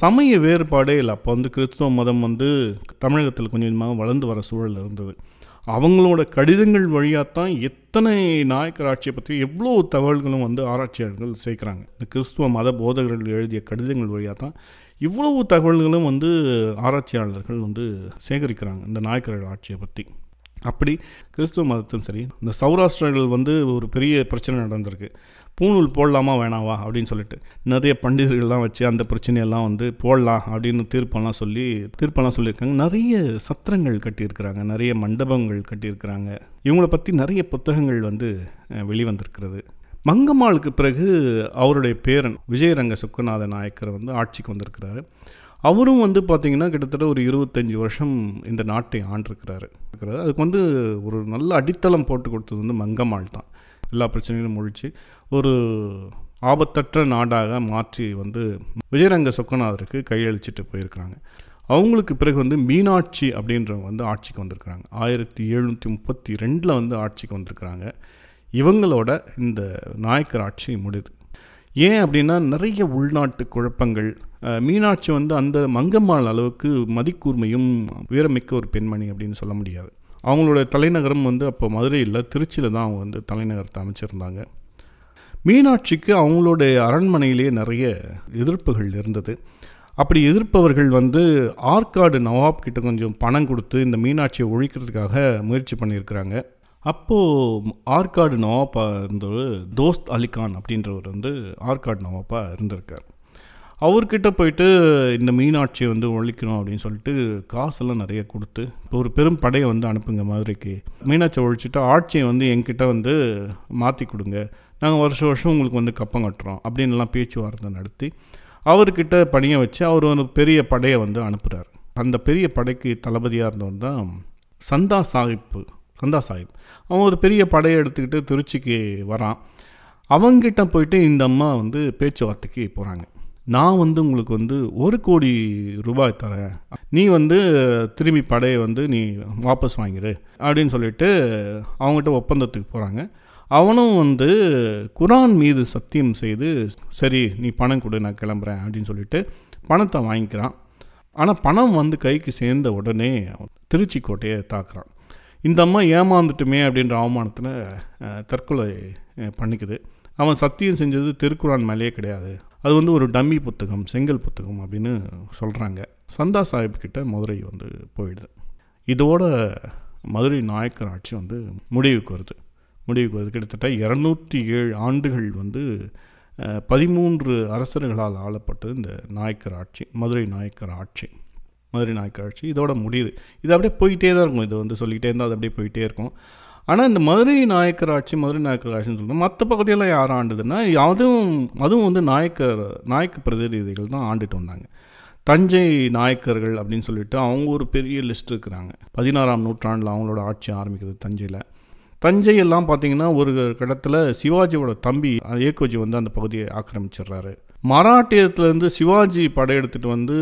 சமய வேறுபாடே இல்லை அப்போ வந்து கிறிஸ்துவ மதம் வந்து தமிழகத்தில் கொஞ்சம் கொஞ்சமாக வளர்ந்து வர சூழல் இருந்தது அவங்களோட கடிதங்கள் வழியாக தான் எத்தனை நாயக்கர் ஆட்சியை பற்றி எவ்வளோ தகவல்களும் வந்து ஆராய்ச்சியாளர்கள் சேர்க்குறாங்க இந்த கிறிஸ்துவ மத போதகர்கள் எழுதிய கடிதங்கள் வழியாக தான் இவ்வளவு தகவல்களும் வந்து ஆராய்ச்சியாளர்கள் வந்து சேகரிக்கிறாங்க இந்த நாயக்கர்கள் ஆட்சியை பற்றி அப்படி கிறிஸ்துவ மதத்தும் சரி இந்த சௌராஷ்டிரர்கள் வந்து ஒரு பெரிய பிரச்சனை நடந்திருக்கு பூணூல் போடலாமா வேணாவா அப்படின்னு சொல்லிட்டு நிறைய பண்டிதர்கள்லாம் வச்சு அந்த பிரச்சனையெல்லாம் வந்து போடலாம் அப்படின்னு தீர்ப்பெல்லாம் சொல்லி தீர்ப்பெல்லாம் சொல்லியிருக்காங்க நிறைய சத்திரங்கள் கட்டியிருக்கிறாங்க நிறைய மண்டபங்கள் கட்டியிருக்கிறாங்க இவங்கள பற்றி நிறைய புத்தகங்கள் வந்து வெளிவந்திருக்கிறது மங்கம்மாளுக்கு பிறகு அவருடைய பேரன் விஜயரங்க சுக்கநாத நாயக்கர் வந்து ஆட்சிக்கு வந்திருக்கிறாரு அவரும் வந்து பார்த்திங்கன்னா கிட்டத்தட்ட ஒரு இருபத்தஞ்சி வருஷம் இந்த நாட்டை ஆண்டிருக்கிறாரு அதுக்கு வந்து ஒரு நல்ல அடித்தளம் போட்டு கொடுத்தது வந்து மங்கம்மாள் தான் எல்லா பிரச்சனைகளும் முடிச்சு ஒரு ஆபத்தற்ற நாடாக மாற்றி வந்து விஜயரங்க சொக்கநாதருக்கு கையளிச்சிட்டு போயிருக்கிறாங்க அவங்களுக்கு பிறகு வந்து மீனாட்சி அப்படின்றவங்க வந்து ஆட்சிக்கு வந்திருக்கிறாங்க ஆயிரத்தி எழுநூற்றி முப்பத்தி ரெண்டில் வந்து ஆட்சிக்கு வந்திருக்கிறாங்க இவங்களோட இந்த நாயக்கர் ஆட்சி முடியுது ஏன் அப்படின்னா நிறைய உள்நாட்டு குழப்பங்கள் மீனாட்சி வந்து அந்த மங்கம்மாள் அளவுக்கு மதிக்கூர்மையும் உயரமிக்க ஒரு பெண்மணி அப்படின்னு சொல்ல முடியாது அவங்களுடைய தலைநகரம் வந்து அப்போ மதுரையில் திருச்சியில் தான் அவங்க வந்து தலைநகரத்தை அமைச்சிருந்தாங்க மீனாட்சிக்கு அவங்களுடைய அரண்மனையிலேயே நிறைய எதிர்ப்புகள் இருந்தது அப்படி எதிர்ப்பவர்கள் வந்து ஆற்காடு நவாப் கிட்ட கொஞ்சம் பணம் கொடுத்து இந்த மீனாட்சியை ஒழிக்கிறதுக்காக முயற்சி பண்ணியிருக்கிறாங்க அப்போது ஆற்காடு நவாப்பாக இருந்தவர் தோஸ்த் அலிகான் அப்படின்றவர் வந்து ஆற்காடு நவாப்பாக இருந்திருக்கார் அவர்கிட்ட போயிட்டு இந்த மீனாட்சியை வந்து ஒழிக்கணும் அப்படின்னு சொல்லிட்டு காசெல்லாம் நிறைய கொடுத்து இப்போ ஒரு பெரும் படையை வந்து அனுப்புங்க மதுரைக்கு மீனாட்சியை ஒழிச்சுட்டு ஆட்சியை வந்து என்கிட்ட வந்து மாற்றி கொடுங்க நாங்கள் வருஷம் வருஷம் உங்களுக்கு வந்து கப்பம் கட்டுறோம் அப்படின்லாம் பேச்சுவார்த்தை நடத்தி அவர்கிட்ட பணியை வச்சு அவர் ஒரு பெரிய படையை வந்து அனுப்புகிறார் அந்த பெரிய படைக்கு தளபதியாக இருந்தவர் தான் சந்தா சாஹிப்பு சந்தா சாஹிப் அவன் ஒரு பெரிய படையை எடுத்துக்கிட்டு திருச்சிக்கு வரான் அவங்ககிட்ட போயிட்டு இந்த அம்மா வந்து பேச்சுவார்த்தைக்கு போகிறாங்க நான் வந்து உங்களுக்கு வந்து ஒரு கோடி ரூபாய் தரேன் நீ வந்து திரும்பி படையை வந்து நீ வாபஸ் வாங்கிடு அப்படின்னு சொல்லிட்டு அவங்ககிட்ட ஒப்பந்தத்துக்கு போகிறாங்க அவனும் வந்து குரான் மீது சத்தியம் செய்து சரி நீ பணம் கொடு நான் கிளம்புறேன் அப்படின்னு சொல்லிட்டு பணத்தை வாங்கிக்கிறான் ஆனால் பணம் வந்து கைக்கு சேர்ந்த உடனே திருச்சி கோட்டையை தாக்குறான் இந்த அம்மா ஏமாந்துட்டுமே அப்படின்ற அவமானத்தில் தற்கொலை பண்ணிக்குது அவன் சத்தியம் செஞ்சது திருக்குறான் மேலேயே கிடையாது அது வந்து ஒரு டம்மி புத்தகம் செங்கல் புத்தகம் அப்படின்னு சொல்கிறாங்க சந்தா சாஹிப்கிட்ட மதுரை வந்து போயிடுது இதோட மதுரை நாயக்கர் ஆட்சி வந்து முடிவுக்கு வருது முடிவுக்கு வருது கிட்டத்தட்ட இரநூத்தி ஏழு ஆண்டுகள் வந்து பதிமூன்று அரசர்களால் ஆளப்பட்டது இந்த நாயக்கர் ஆட்சி மதுரை நாயக்கர் ஆட்சி மதுரை நாயக்கர் ஆட்சி இதோட முடியுது இது அப்படியே போயிட்டே தான் இருக்கும் இது வந்து சொல்லிக்கிட்டே இருந்தால் அது அப்படியே போயிட்டே இருக்கும் ஆனால் இந்த மதுரை நாயக்கர் ஆட்சி மதுரை நாயக்கர் ஆட்சின்னு சொல்கிறோம் மற்ற பகுதியில் யார் ஆண்டுதுன்னா அதுவும் அதுவும் வந்து நாயக்கர் நாயக்க பிரதிநிதிகள் தான் ஆண்டுட்டு வந்தாங்க தஞ்சை நாயக்கர்கள் அப்படின்னு சொல்லிட்டு அவங்க ஒரு பெரிய லிஸ்ட் இருக்கிறாங்க பதினாறாம் நூற்றாண்டில் அவங்களோட ஆட்சி ஆரம்பிக்குது தஞ்சையில் தஞ்சை எல்லாம் பார்த்தீங்கன்னா ஒரு கடத்தில் சிவாஜியோட தம்பி ஏகோஜி வந்து அந்த பகுதியை ஆக்கிரமிச்சிடுறாரு மராட்டியத்திலேருந்து சிவாஜி படையெடுத்துட்டு வந்து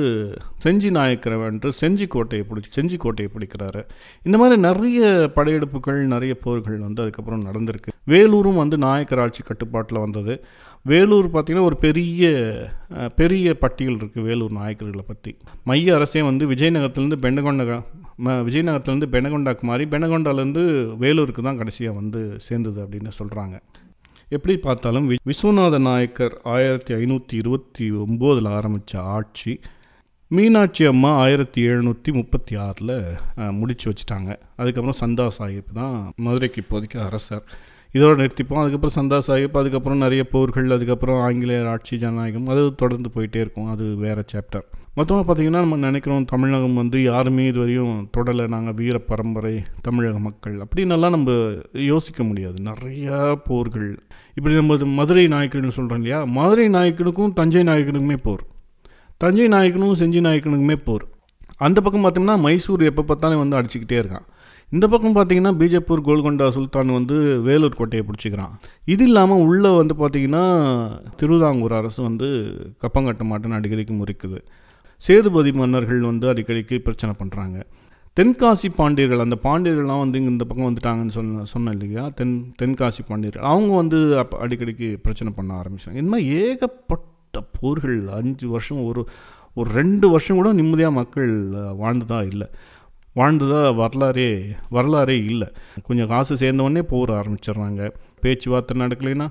செஞ்சி நாயக்கரை வென்று செஞ்சி கோட்டையை பிடிச்சி செஞ்சி கோட்டையை பிடிக்கிறாரு இந்த மாதிரி நிறைய படையெடுப்புகள் நிறைய போர்கள் வந்து அதுக்கப்புறம் நடந்திருக்கு வேலூரும் வந்து நாயக்கர் ஆட்சி கட்டுப்பாட்டில் வந்தது வேலூர் பார்த்திங்கன்னா ஒரு பெரிய பெரிய பட்டியல் இருக்குது வேலூர் நாயக்கர்களை பற்றி மைய அரசே வந்து விஜயநகரத்துலேருந்து பெண்டகொண்ட விஜயநகரத்துலேருந்து பெனகொண்டாக்கு மாறி பெனகொண்டாலேருந்து வேலூருக்கு தான் கடைசியாக வந்து சேர்ந்தது அப்படின்னு சொல்கிறாங்க எப்படி பார்த்தாலும் வி விஸ்வநாத நாயக்கர் ஆயிரத்தி ஐநூற்றி இருபத்தி ஒம்போதில் ஆரம்பித்த ஆட்சி மீனாட்சி அம்மா ஆயிரத்தி எழுநூற்றி முப்பத்தி ஆறில் முடித்து வச்சுட்டாங்க அதுக்கப்புறம் சந்தா சாஹிப் தான் மதுரைக்கு இப்போதைக்கு அரசர் இதோடு நிறுத்திப்போம் அதுக்கப்புறம் சந்தா சாஹிப் அதுக்கப்புறம் நிறைய போர்கள் அதுக்கப்புறம் ஆங்கிலேயர் ஆட்சி ஜனநாயகம் அது தொடர்ந்து போயிட்டே இருக்கும் அது வேறு சாப்டர் மொத்தமாக பார்த்திங்கன்னா நம்ம நினைக்கிறோம் தமிழகம் வந்து யாருமே இதுவரையும் தொடலை நாங்கள் வீர பரம்பரை தமிழக மக்கள் அப்படின்னெல்லாம் நம்ம யோசிக்க முடியாது நிறையா போர்கள் இப்படி நம்ம மதுரை நாயக்கன்னு சொல்கிறோம் இல்லையா மதுரை நாயக்கனுக்கும் தஞ்சை நாயக்கனுக்குமே போர் தஞ்சை நாயக்கனும் செஞ்சி நாயக்கனுக்குமே போர் அந்த பக்கம் பார்த்தோம்னா மைசூர் எப்போ பார்த்தாலும் வந்து அடிச்சுக்கிட்டே இருக்கான் இந்த பக்கம் பார்த்திங்கன்னா பிஜப்பூர் கோல்கொண்டா சுல்தான் வந்து வேலூர் கோட்டையை பிடிச்சிக்கிறான் இது இல்லாமல் உள்ளே வந்து பார்த்திங்கன்னா திருவிதாங்கூர் அரசு வந்து கப்பங்கட்ட மாட்டேன்னு அடிக்கடிக்கு முறிக்குது சேதுபதி மன்னர்கள் வந்து அடிக்கடிக்கு பிரச்சனை பண்ணுறாங்க தென்காசி பாண்டியர்கள் அந்த பாண்டியர்கள்லாம் வந்து இங்கே இந்த பக்கம் வந்துட்டாங்கன்னு சொன்ன சொன்னேன் இல்லையா தென் தென்காசி பாண்டியர்கள் அவங்க வந்து அப் அடிக்கடிக்கு பிரச்சனை பண்ண ஆரம்பிச்சாங்க இந்த மாதிரி ஏகப்பட்ட போர்கள் அஞ்சு வருஷம் ஒரு ஒரு ரெண்டு வருஷம் கூட நிம்மதியாக மக்கள் வாழ்ந்ததாக இல்லை வாழ்ந்ததாக வரலாறே வரலாறே இல்லை கொஞ்சம் காசு சேர்ந்தவொடனே போர் ஆரம்பிச்சிடுறாங்க பேச்சுவார்த்தை நடக்கலைன்னா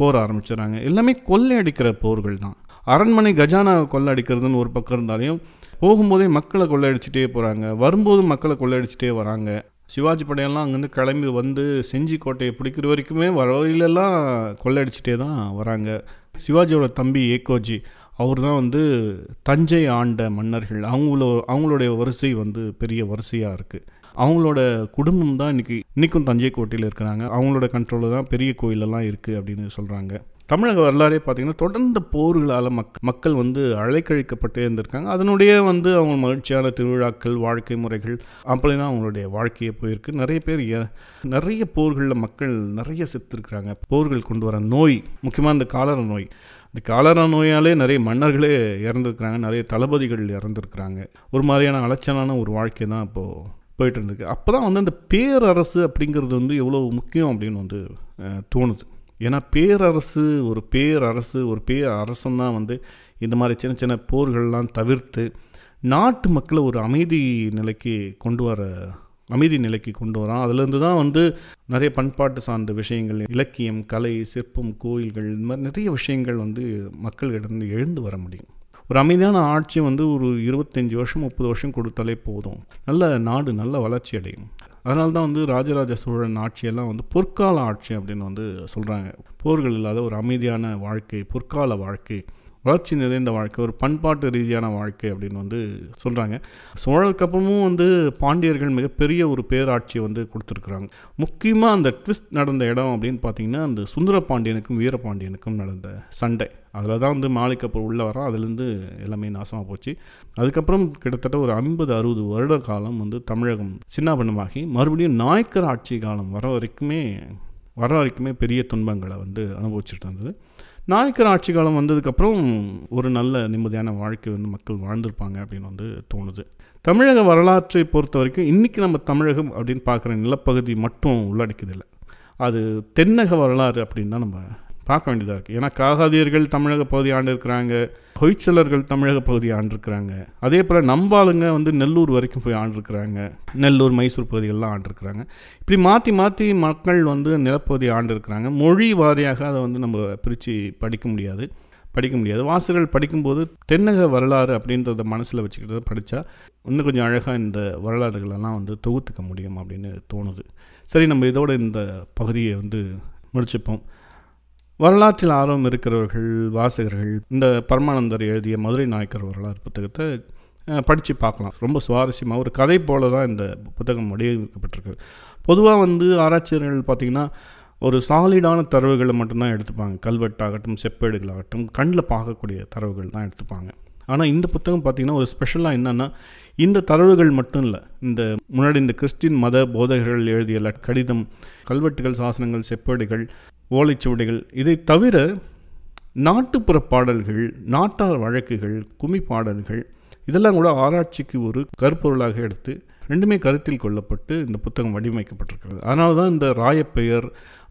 போர் ஆரம்பிச்சிடுறாங்க எல்லாமே அடிக்கிற போர்கள் தான் அரண்மனை கஜானா அடிக்கிறதுன்னு ஒரு பக்கம் இருந்தாலையும் போகும்போதே மக்களை கொள்ளையடிச்சிட்டே போகிறாங்க வரும்போது மக்களை கொள்ளையடிச்சிட்டே வராங்க சிவாஜி படையெல்லாம் அங்கேருந்து கிளம்பி வந்து செஞ்சி கோட்டையை பிடிக்கிற வரைக்குமே வர வழியிலெல்லாம் கொள்ளையடிச்சிட்டே தான் வராங்க சிவாஜியோட தம்பி ஏகோஜி அவர் தான் வந்து தஞ்சை ஆண்ட மன்னர்கள் அவங்களோ அவங்களுடைய வரிசை வந்து பெரிய வரிசையாக இருக்குது அவங்களோட குடும்பம் தான் இன்றைக்கி இன்றைக்கும் தஞ்சை கோட்டையில் இருக்கிறாங்க அவங்களோட கண்ட்ரோலில் தான் பெரிய கோயிலெல்லாம் இருக்குது அப்படின்னு சொல்கிறாங்க தமிழக வரலாறே பார்த்திங்கன்னா தொடர்ந்து போர்களால் மக் மக்கள் வந்து அழைக்கழிக்கப்பட்டே இருந்திருக்காங்க அதனுடைய வந்து அவங்க மகிழ்ச்சியான திருவிழாக்கள் வாழ்க்கை முறைகள் அப்படின்னா அவங்களுடைய வாழ்க்கையை போயிருக்கு நிறைய பேர் நிறைய போர்களில் மக்கள் நிறைய செத்துருக்குறாங்க போர்கள் கொண்டு வர நோய் முக்கியமாக இந்த காலர நோய் இந்த காலரா நோயாலே நிறைய மன்னர்களே இறந்துருக்குறாங்க நிறைய தளபதிகள் இறந்துருக்குறாங்க ஒரு மாதிரியான அலட்சணான ஒரு வாழ்க்கை தான் இப்போது போயிட்டு இருந்துருக்கு அப்போ தான் வந்து அந்த பேரரசு அப்படிங்கிறது வந்து எவ்வளோ முக்கியம் அப்படின்னு வந்து தோணுது ஏன்னா பேரரசு ஒரு பேரரசு ஒரு பேர் அரசன் தான் வந்து இந்த மாதிரி சின்ன சின்ன போர்கள்லாம் தவிர்த்து நாட்டு மக்களை ஒரு அமைதி நிலைக்கு கொண்டு வர அமைதி நிலைக்கு கொண்டு வரான் அதுலேருந்து தான் வந்து நிறைய பண்பாட்டு சார்ந்த விஷயங்கள் இலக்கியம் கலை சிற்பம் கோயில்கள் இந்த மாதிரி நிறைய விஷயங்கள் வந்து மக்களிடந்து எழுந்து வர முடியும் ஒரு அமைதியான ஆட்சி வந்து ஒரு இருபத்தஞ்சி வருஷம் முப்பது வருஷம் கொடுத்தாலே போதும் நல்ல நாடு நல்ல வளர்ச்சி அடையும் அதனால தான் வந்து ராஜராஜ சோழன் ஆட்சியெல்லாம் வந்து பொற்கால ஆட்சி அப்படின்னு வந்து சொல்கிறாங்க போர்கள் இல்லாத ஒரு அமைதியான வாழ்க்கை பொற்கால வாழ்க்கை வளர்ச்சி நிறைந்த வாழ்க்கை ஒரு பண்பாட்டு ரீதியான வாழ்க்கை அப்படின்னு வந்து சொல்கிறாங்க சோழருக்கப்புறமும் வந்து பாண்டியர்கள் மிகப்பெரிய ஒரு பேராட்சியை வந்து கொடுத்துருக்குறாங்க முக்கியமாக அந்த ட்விஸ்ட் நடந்த இடம் அப்படின்னு பார்த்தீங்கன்னா அந்த சுந்தர பாண்டியனுக்கும் வீரபாண்டியனுக்கும் நடந்த சண்டை அதில் தான் வந்து மாளிகப்பூர் உள்ளே வரோம் அதுலேருந்து எல்லாமே நாசமாக போச்சு அதுக்கப்புறம் கிட்டத்தட்ட ஒரு ஐம்பது அறுபது வருட காலம் வந்து தமிழகம் சின்னாபண்ணமாகி மறுபடியும் நாயக்கர் ஆட்சி காலம் வர வரைக்குமே வர வரைக்குமே பெரிய துன்பங்களை வந்து அனுபவிச்சுட்டு இருந்தது நாயக்கர் ஆட்சி காலம் வந்ததுக்கப்புறம் ஒரு நல்ல நிம்மதியான வாழ்க்கை வந்து மக்கள் வாழ்ந்திருப்பாங்க அப்படின்னு வந்து தோணுது தமிழக வரலாற்றை பொறுத்த வரைக்கும் இன்றைக்கி நம்ம தமிழகம் அப்படின்னு பார்க்குற நிலப்பகுதி மட்டும் உள்ளடக்கியதில்லை அது தென்னக வரலாறு அப்படின்னு தான் நம்ம பார்க்க வேண்டியதாக இருக்குது ஏன்னா காகாதியர்கள் தமிழக பகுதி ஆண்டிருக்கிறாங்க இருக்கிறாங்க ஹொய்ச்சலர்கள் தமிழக பகுதி ஆண்டிருக்கிறாங்க அதே போல் நம்பாளுங்க வந்து நெல்லூர் வரைக்கும் போய் ஆண்டிருக்கிறாங்க நெல்லூர் மைசூர் பகுதிகளெலாம் ஆண்டிருக்கிறாங்க இப்படி மாற்றி மாற்றி மக்கள் வந்து நிலப்பகுதி ஆண்டிருக்கிறாங்க மொழி வாரியாக அதை வந்து நம்ம பிரித்து படிக்க முடியாது படிக்க முடியாது வாசகர்கள் படிக்கும்போது தென்னக வரலாறு அப்படின்றத மனசில் வச்சுக்கிட்டு படித்தா இன்னும் கொஞ்சம் அழகாக இந்த வரலாறுகளெல்லாம் வந்து தொகுத்துக்க முடியும் அப்படின்னு தோணுது சரி நம்ம இதோட இந்த பகுதியை வந்து முடிச்சுப்போம் வரலாற்றில் ஆர்வம் இருக்கிறவர்கள் வாசகர்கள் இந்த பரமானந்தர் எழுதிய மதுரை நாயக்கர் வரலாறு புத்தகத்தை படித்து பார்க்கலாம் ரொம்ப சுவாரஸ்யமாக ஒரு கதை போல தான் இந்த புத்தகம் வடிவமைக்கப்பட்டிருக்கு பொதுவாக வந்து ஆராய்ச்சியாளர்கள் பார்த்திங்கன்னா ஒரு சாலிடான தரவுகளை மட்டும்தான் எடுத்துப்பாங்க கல்வெட்டாகட்டும் செப்பேடுகளாகட்டும் கண்ணில் பார்க்கக்கூடிய தரவுகள் தான் எடுத்துப்பாங்க ஆனால் இந்த புத்தகம் பார்த்திங்கன்னா ஒரு ஸ்பெஷலாக என்னென்னா இந்த தரவுகள் மட்டும் இல்லை இந்த முன்னாடி இந்த கிறிஸ்டின் மத போதகர்கள் எழுதிய கடிதம் கல்வெட்டுகள் சாசனங்கள் செப்பேடுகள் ஓலைச்சுவடிகள் இதை தவிர நாட்டுப்புற பாடல்கள் நாட்டார் வழக்குகள் கும்மி பாடல்கள் இதெல்லாம் கூட ஆராய்ச்சிக்கு ஒரு கருப்பொருளாக எடுத்து ரெண்டுமே கருத்தில் கொள்ளப்பட்டு இந்த புத்தகம் வடிவமைக்கப்பட்டிருக்கிறது அதனால தான் இந்த ராயப்பெயர்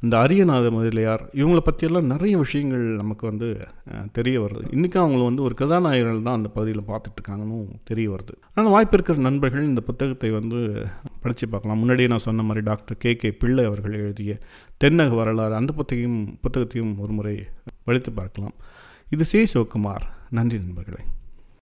இந்த அரியநாத முதலியார் இவங்களை பற்றியெல்லாம் நிறைய விஷயங்கள் நமக்கு வந்து தெரிய வருது இன்றைக்கும் அவங்கள வந்து ஒரு கதாநாயகர்கள் தான் அந்த பகுதியில் பார்த்துட்ருக்காங்கன்னு தெரிய வருது ஆனால் வாய்ப்பு இருக்கிற நண்பர்கள் இந்த புத்தகத்தை வந்து படித்து பார்க்கலாம் முன்னாடியே நான் சொன்ன மாதிரி டாக்டர் கே கே பிள்ளை அவர்கள் எழுதிய தென்னக வரலாறு அந்த புத்தகையும் புத்தகத்தையும் ஒரு முறை படித்து பார்க்கலாம் இது சிவகுமார் நன்றி நண்பர்களே